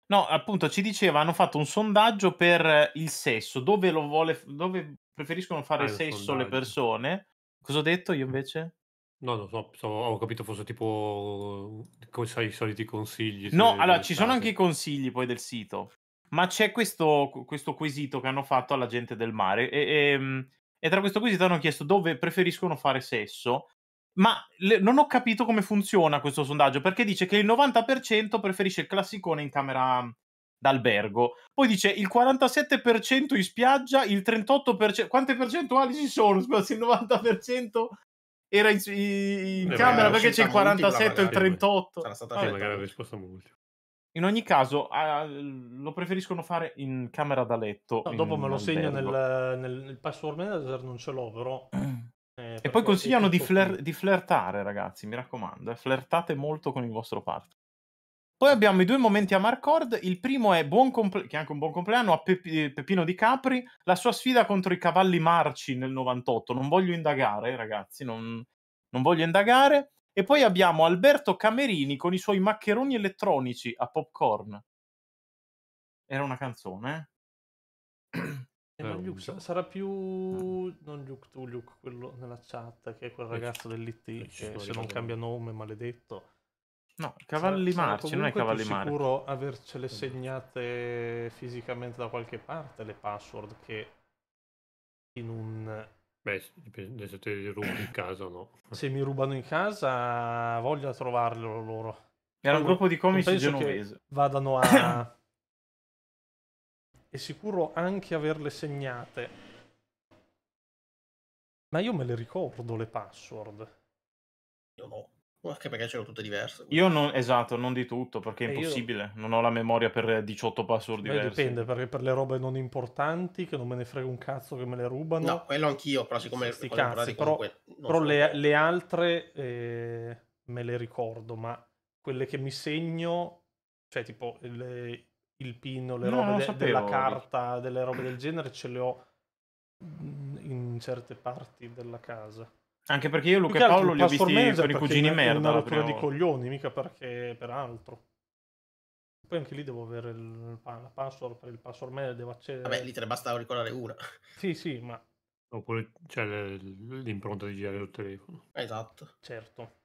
No, appunto, ci diceva, hanno fatto un sondaggio per il sesso, dove, lo vuole, dove preferiscono fare ah, sesso sondaggio. le persone. Cosa ho detto io invece? No, non so, so ho capito fosse tipo, come sai, i soliti consigli. No, allora, ci sono anche i consigli poi del sito. Ma c'è questo, questo, quesito che hanno fatto alla gente del mare e, e, ehm, e tra questo quesito hanno chiesto dove preferiscono fare sesso, ma le, non ho capito come funziona questo sondaggio perché dice che il 90% preferisce il classicone in camera mhmm, d'albergo, poi dice il 47% in spiaggia, il 38%... Quante percentuali ci sono? se il 90% era in, in, in eh, camera perché c'è il 47 e il 38. Sarà stata ah, magari la risposta molto in ogni caso, uh, lo preferiscono fare in camera da letto. No, dopo me lo segno nel, nel, nel, password manager, non ce l'ho, però. Eh, e poi consigliano di, flir- di, flirtare, ragazzi, mi raccomando. Eh, flirtate molto con il vostro partner. Poi abbiamo i due momenti a Marcord. Il primo è buon comple- che è anche un buon compleanno a Pe- eh, Peppino Di Capri, la sua sfida contro i cavalli marci nel 98. Non voglio indagare, ragazzi, non, non voglio indagare. E poi abbiamo Alberto Camerini con i suoi maccheroni elettronici a popcorn. Era una canzone, eh? Luke, eh, sarà più mm. non Luke tu Luke quello nella chat che è quel ragazzo dell'IT che se non cambia nome maledetto no cavalli sarà, marci sarà non è cavalli marci sicuro avercele segnate fisicamente da qualche parte le password che in un Beh, dipende se te li rubi in casa o no. Se mi rubano in casa, voglio trovarlo loro. Era un gruppo di comici genovese. Vadano a... è sicuro anche averle segnate. Ma io me le ricordo le password. Io no anche perché c'erano tutte diverse. Quindi. Io non, esatto, non di tutto, perché è eh, impossibile. Io... Non ho la memoria per 18 password diversi. diverse. dipende, perché per le robe non importanti, che non me ne frega un cazzo che me le rubano. No, quello anch'io, però siccome... Sti cazzi, però, comunque, però so. le, le, altre eh, me le ricordo, ma quelle che mi segno, cioè tipo le, il pin o le no, robe de, sapevo, della carta, delle robe del genere, ce le ho mm, in certe parti della casa. Anche perché io Luca e Paolo li ho visti con i cugini merda. una rottura di coglioni, mica perché per altro. Poi anche lì devo avere il, la password per il password manager, devo accedere. Vabbè, lì te ne basta ricordare una. Sì, sì, ma... Oppure c'è cioè, l'impronta digitale del telefono. Esatto. Certo.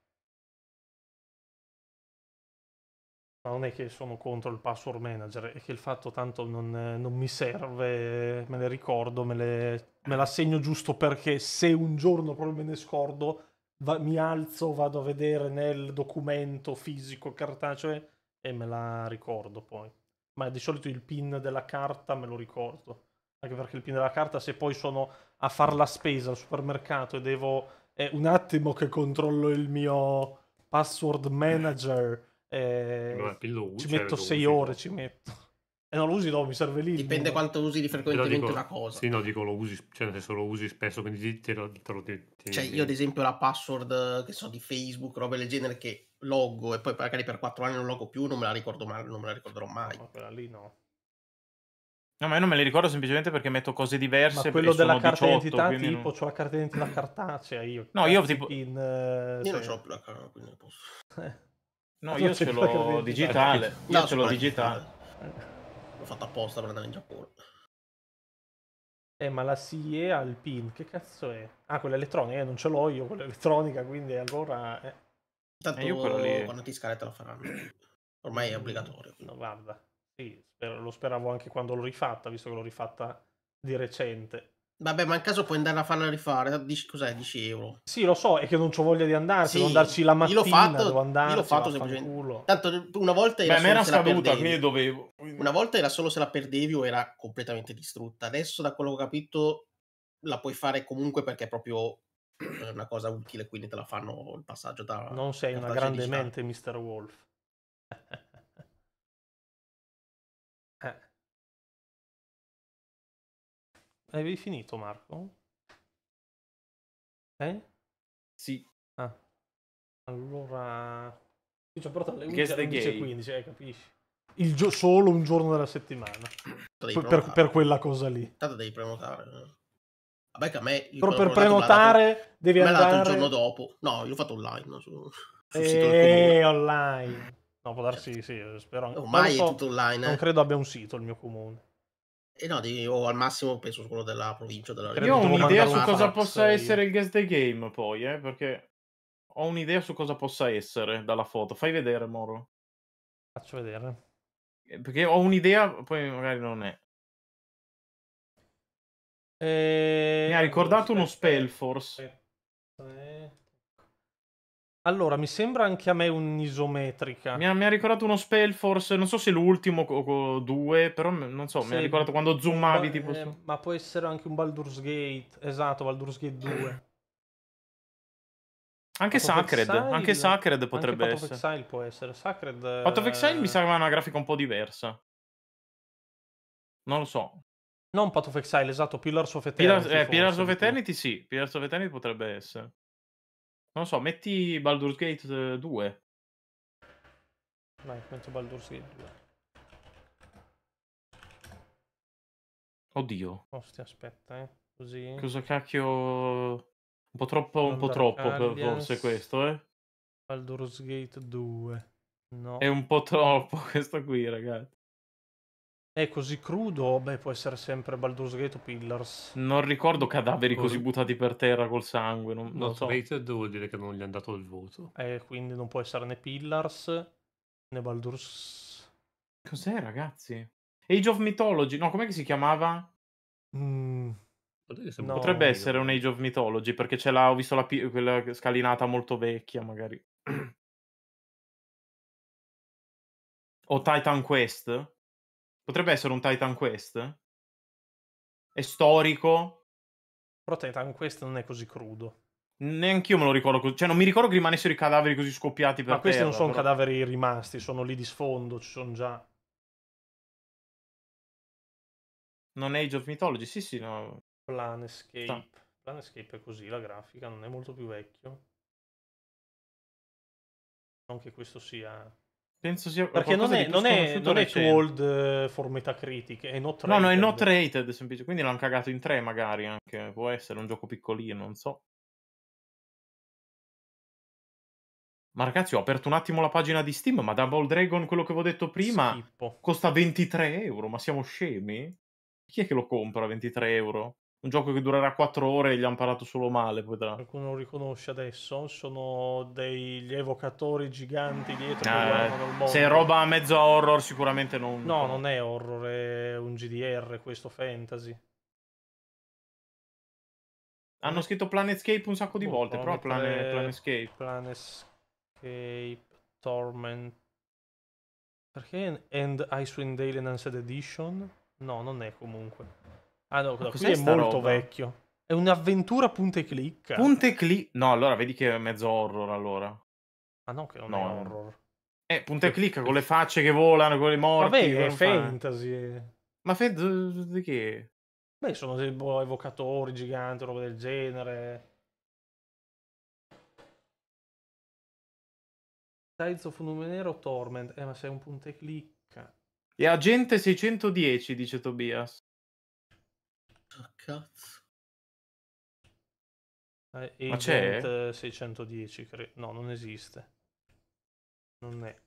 ma non è che sono contro il password manager, è che il fatto tanto non, eh, non mi serve, me le ricordo, me, le, me l'assegno giusto perché se un giorno proprio me ne scordo, va, mi alzo, vado a vedere nel documento fisico, cartaceo e me la ricordo poi. Ma di solito il pin della carta me lo ricordo, anche perché il pin della carta se poi sono a fare la spesa al supermercato e devo... È eh, un attimo che controllo il mio password manager eh, Vabbè, uso, ci cioè, metto 6 ore, ci metto. E eh, non lo usi dopo, mi serve lì. Dipende quanto usi di frequentemente dico, una cosa. Sì, no, dico lo usi, cioè se lo usi spesso, quindi te lo, te lo ti, ti, Cioè, io ad esempio la password, che so, di Facebook, robe del genere che loggo e poi magari per 4 anni non loggo più, non me la ricordo mai, non me la ricorderò mai. No, quella lì no. No, ma io non me le ricordo semplicemente perché metto cose diverse. Ma quello della carta d'identità, tipo, non... ho la carta d'identità cartacea io. No, io tipo... In, uh, eh, io non ce l'ho più la carta, quindi posso... No, io ce l'ho digitale. Io ce l'ho digitale. L'ho fatto apposta per andare in Giappone. Eh, ma la SIE al PIN, che cazzo è? Ah, quella elettronica, eh, non ce l'ho io, quella elettronica, quindi allora... Eh. Tanto eh, io lì... quando ti te la faranno. Ormai è obbligatorio. No, guarda, sì, spero, lo speravo anche quando l'ho rifatta, visto che l'ho rifatta di recente. Vabbè, ma in caso puoi andare a farla rifare, dici, cos'è? 10 euro. Sì, lo so, è che non ho voglia di andarci, sì, non darci la mattina, io l'ho fatto, devo andarci, l'ho fatto culo. Tanto una volta era Beh, solo era se scaduta, la perdevi. dovevo. Una volta era solo se la perdevi o era completamente distrutta. Adesso, da quello che ho capito, la puoi fare comunque perché è proprio eh, una cosa utile, quindi te la fanno il passaggio da... Non sei una grande digitale. mente, Mr. Wolf. eh. Avevi finito, Marco? Eh? Sì. Ah. Allora... Qui ci ho portato alle 11.15, eh, capisci? Il gio- solo un giorno della settimana. Per, per, quella cosa lì. Tanto devi prenotare. Eh. Vabbè che a me... Però per prenotare dato, devi andare... Me l'ha dato il giorno dopo. No, io l'ho fatto online. No? Su, sul eh, online. No, può darsi, certo. sì, spero. Ormai so, è tutto online. Eh. Non credo abbia un sito il mio comune. E eh, no, di, o al massimo penso quello della provincia della Io ho un'idea su cosa possa io. essere il guest the game, poi, eh, perché ho un'idea su cosa possa essere dalla foto. Fai vedere, Moro. Faccio vedere. Eh, perché ho un'idea, poi magari non è. E... Ehm, Mi ha ricordato uno spell forse. E... Allora, mi sembra anche a me un'isometrica. Mi ha, mi ha ricordato uno spell, forse, non so se l'ultimo o, due, però non so, sì, mi ha ricordato quando zoomavi. Eh, tipo... Su. ma può essere anche un Baldur's Gate, esatto, Baldur's Gate 2. Anche Sacred, anche Sacred potrebbe anche essere. Exile può essere. Sacred. Path of Exile mi sa che ha una grafica un po' diversa. Non lo so. Non Path of Exile, esatto, Pillars of Eternity. Pillars, eh, Pillars of Eternity sì, Pillars of Eternity potrebbe essere. Non so, metti Baldur's Gate 2. Vai, metto Baldur's Gate 2. Oddio. Ostia, aspetta, eh. Così. Cosa cacchio... Un po' troppo, un po' troppo per forse questo, eh. Baldur's Gate 2. No. È un po' troppo questo qui, ragazzi. È così crudo? Beh, può essere sempre Baldur's Gate o Pillars. Non ricordo cadaveri così buttati per terra col sangue, non, non no, so. Rated devo dire che non gli è andato il voto. Eh, quindi non può essere né Pillars né Baldur's... Cos'è, ragazzi? Age of Mythology, no, com'è che si chiamava? Mm. No, Potrebbe essere un Age of Mythology, perché ce l'ha, ho visto la quella scalinata molto vecchia, magari. o Titan Quest? Potrebbe essere un Titan Quest? È storico? Però Titan Quest non è così crudo. Neanch'io me lo ricordo, cioè non mi ricordo che rimanessero i cadaveri così scoppiati per Ma questi terra, non sono però... cadaveri rimasti, sono lì di sfondo, ci sono già. Non è Age of Mythology, sì sì, no. Planescape. Sta. Planescape è così, la grafica non è molto più vecchio. Non che questo sia Penso sia Perché non è, non è, non è old eh, for Metacritic, è not rated. No, no, è not rated semplicemente, quindi l'hanno cagato in tre magari anche, può essere un gioco piccolino, non so. Ma ragazzi, ho aperto un attimo la pagina di Steam, ma Double Dragon, quello che avevo detto prima, Schippo. costa 23 euro, ma siamo scemi? Chi è che lo compra a 23 euro? un gioco che durerà 4 ore e gli hanno parlato solo male. Poi tra... Qualcuno lo riconosce adesso? Sono degli evocatori giganti dietro. Eh, se è roba mezzo horror, sicuramente non. No, non è horror, è un GDR, questo fantasy. Hanno scritto Planetscape un sacco di oh, volte, però Planet... Planetscape. Eh, Planetscape, Torment. Perché End Icewind Dale Enhanced Edition? No, non è comunque. Ah no, Ma qui è molto roba? vecchio. È un'avventura punta e clic. Punta e clic? No, allora vedi che è mezzo horror allora. Ah no, che non no. è horror. Eh, punta e clic con le facce che volano, con le morti. Vabbè, è fantasy. Ma fantasy di che? Beh, sono dei evocatori giganti, roba del genere. Tides of Numenero Torment. Eh, ma sei un punta e clic. E agente 610, dice Tobias. Cazzo. Eh, Ma c'è? 610, credo. No, non esiste. Non è.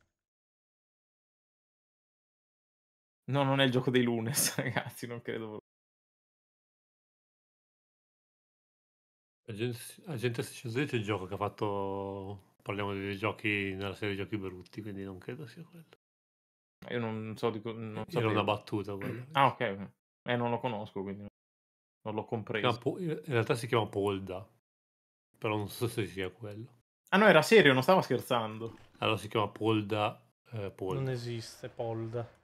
No, non è il gioco dei lunes, ragazzi, non credo. Agente 610 è il gioco che ha fatto... Parliamo dei giochi nella serie di giochi brutti, quindi non credo sia quello. Io non so di... Non so Era una battuta quella. Ah, ok. Eh, non lo conosco, quindi non l'ho compreso. Po- in realtà si chiama Polda, però non so se sia quello. Ah no, era serio, non stava scherzando. Allora si chiama Polda. Eh, Polda. Non esiste Polda.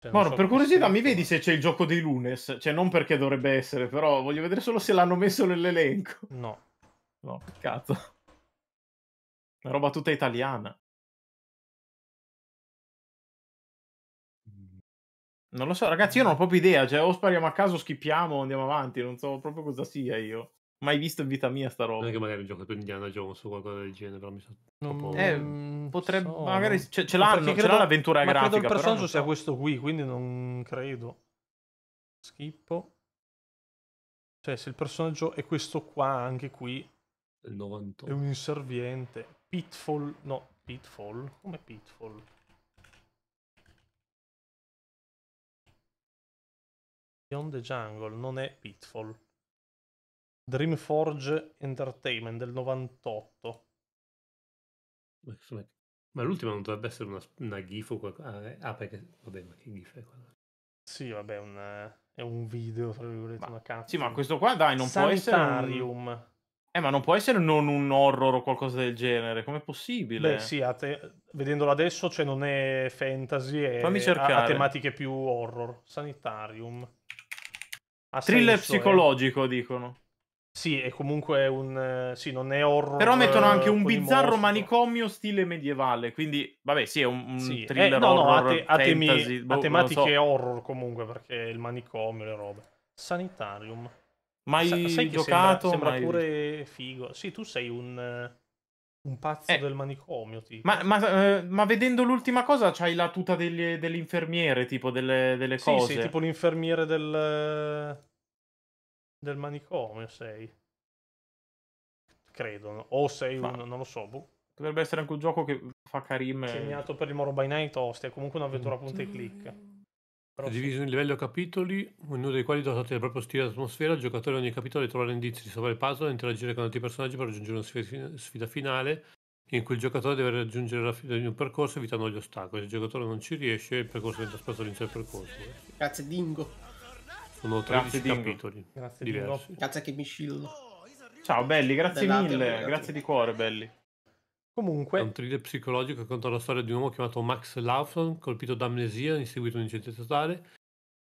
Cioè, Moro, so per curiosità, mi vedi se c'è il gioco dei Lunes? Cioè, non perché dovrebbe essere, però voglio vedere solo se l'hanno messo nell'elenco. No. No, peccato. Una roba tutta italiana. Non lo so, ragazzi, io non ho proprio idea. Cioè, o spariamo a caso, schippiamo, andiamo avanti. Non so proprio cosa sia io. Mai visto in vita mia sta roba. Non è che magari ho giocato Indiana Jones o qualcosa del genere, però mi so. Proprio... Eh, mm, potrebbe. So. Magari cioè, ce, ce l'hanno, credo, ce l'ha l'avventura ma grafica. Credo il personaggio so. sia questo qui, quindi non credo. Schippo. Cioè, se il personaggio è questo qua, anche qui. È un inserviente. Pitfall. No, Pitfall. Come Pitfall? Beyond the Jungle, non è Pitfall. Dreamforge Entertainment del 98. Ma l'ultima non dovrebbe essere una, una GIF o qualcosa? Ah, eh, ah, perché... Vabbè, ma che GIF è quella? Sì, vabbè, un, eh, è un video, tra virgolette, ma, una cazzo. Sì, ma questo qua, dai, non Sanitarium. può essere... Un... Eh, ma non può essere non un horror o qualcosa del genere, com'è possibile? Beh, sì, te... vedendolo adesso, cioè non è fantasy, è... Fammi cercare. Ha, tematiche più horror. Sanitarium. Ha Thriller senso, eh. psicologico, eh. dicono. Sì, è comunque un... Eh, sì, non è horror. Però mettono anche un bizzarro manicomio stile medievale, quindi vabbè, sì, è un, un sì. Eh, thriller eh, no, horror, no, a, te, a, boh, a tematiche so. horror comunque, perché il manicomio, le robe. Sanitarium. Mai Sa- giocato? Sembra, sembra mai... pure figo. Sì, tu sei un un pazzo eh, del manicomio, tipo. Ma, ma, eh, ma, vedendo l'ultima cosa, c'hai la tuta degli, dell'infermiere, tipo delle, delle sì, cose. Sì, tipo l'infermiere del, del manicomio sei. Credo. No? O sei ma... un... non lo so. Boh. Dovrebbe essere anche un gioco che fa Karim. Segnato per il Moro by Night Ostia. È comunque un'avventura punta e clicca. Però diviso in livello capitoli, ognuno dei quali dotato del proprio stile e atmosfera, il giocatore in ogni capitolo deve trovare indizi di il puzzle e interagire con altri personaggi per raggiungere una sfida finale in cui il giocatore deve raggiungere la fine di un percorso evitando gli ostacoli. Se il giocatore non ci riesce, il percorso diventa spesso all'inizio del percorso. Grazie Dingo. Sono 13 grazie, capitoli Grazie diversi. Dingo. Grazie che miscillo. Ciao belli, grazie Dell'atrio, mille, grazie di cuore belli. Comunque... È un thriller psicologico che conta la storia di un uomo chiamato Max Lawson, colpito da amnesia in seguito a un incidente totale.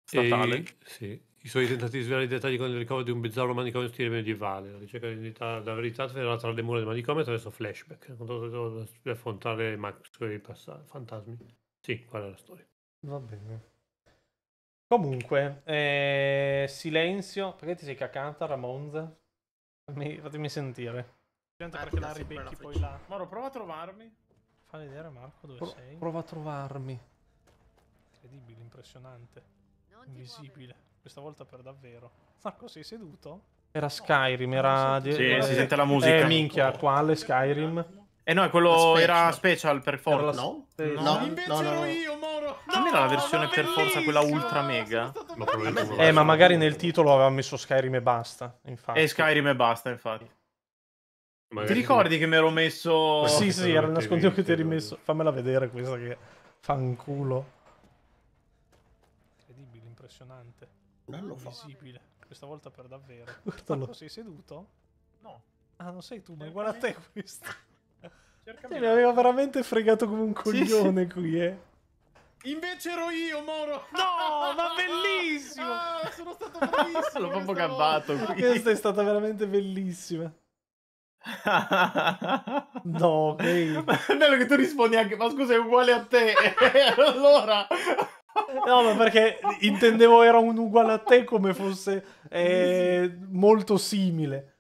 Statale. E, sì, i suoi tentativi di svelare i dettagli con il ricovero di un bizzarro manicomio in stile medievale. La ricerca dell'identità della verità verrà tra le mura del manicomio attraverso flashback, per affrontare Max suoi passati, fantasmi. Sì, qual è la storia. Va bene. Comunque, eh, silenzio, perché ti sei cacata Ramonza? fatemi sentire. Gente Marco perché la ribecchi poi là. Mauro, prova a trovarmi. Fa vedere Marco dove Pro sei. Prova a trovarmi. Incredibile, impressionante. Invisibile. Questa volta per davvero. Marco, sei seduto? Era Skyrim, no, era... Sì, eh, si sente la eh, musica. Eh, minchia, quale Skyrim? Eh no, quello special. era special per forza. No? No, no, invece no, no, no. io, Moro. No, non era la versione per forza quella ultra mega. Eh, ma magari nel titolo aveva messo Skyrim e basta, infatti. E eh, Skyrim e basta, infatti. Magari ti ricordi che mi ero messo... Sì, sì, era il nascondiamo che ti eri messo. Fammela vedere questa che fanculo. Incredibile, impressionante. Bello Fa. Questa volta per davvero. Guardalo. Marco, sei seduto? No. Ah, non sei tu, ma guarda te questa. Cercami. Mi aveva veramente fregato come un coglione sì, sì. qui, eh. Invece ero io, Moro! No, ma bellissimo! Ah, sono stato bellissimo! L'ho proprio gabbato qui. Questa è stata veramente bellissima no, okay. ma è bello che tu rispondi anche, ma scusa, è uguale a te. allora... No, ma perché intendevo era un uguale a te come fosse eh, molto simile.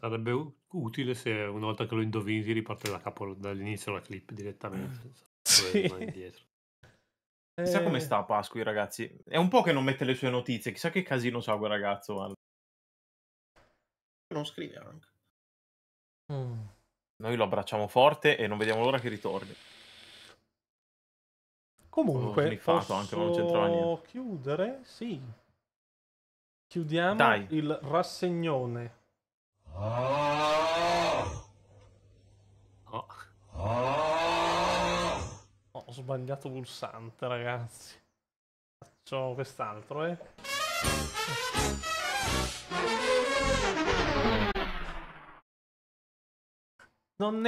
Sarebbe utile se una volta che lo indovini riparte da capo, dall'inizio la clip direttamente. Cioè, sì. Chissà come sta a Pasqui, ragazzi. È un po' che non mette le sue notizie. Chissà che casino sa quel ragazzo. Guarda non scrive anche. Mm. Noi lo abbracciamo forte e non vediamo l'ora che ritorni. Comunque, oh, posso anche, non c'entrava niente. chiudere? Sì. Chiudiamo Dai. il rassegnone. Oh. Oh. Ho sbagliato pulsante, ragazzi. Faccio quest'altro, eh. donde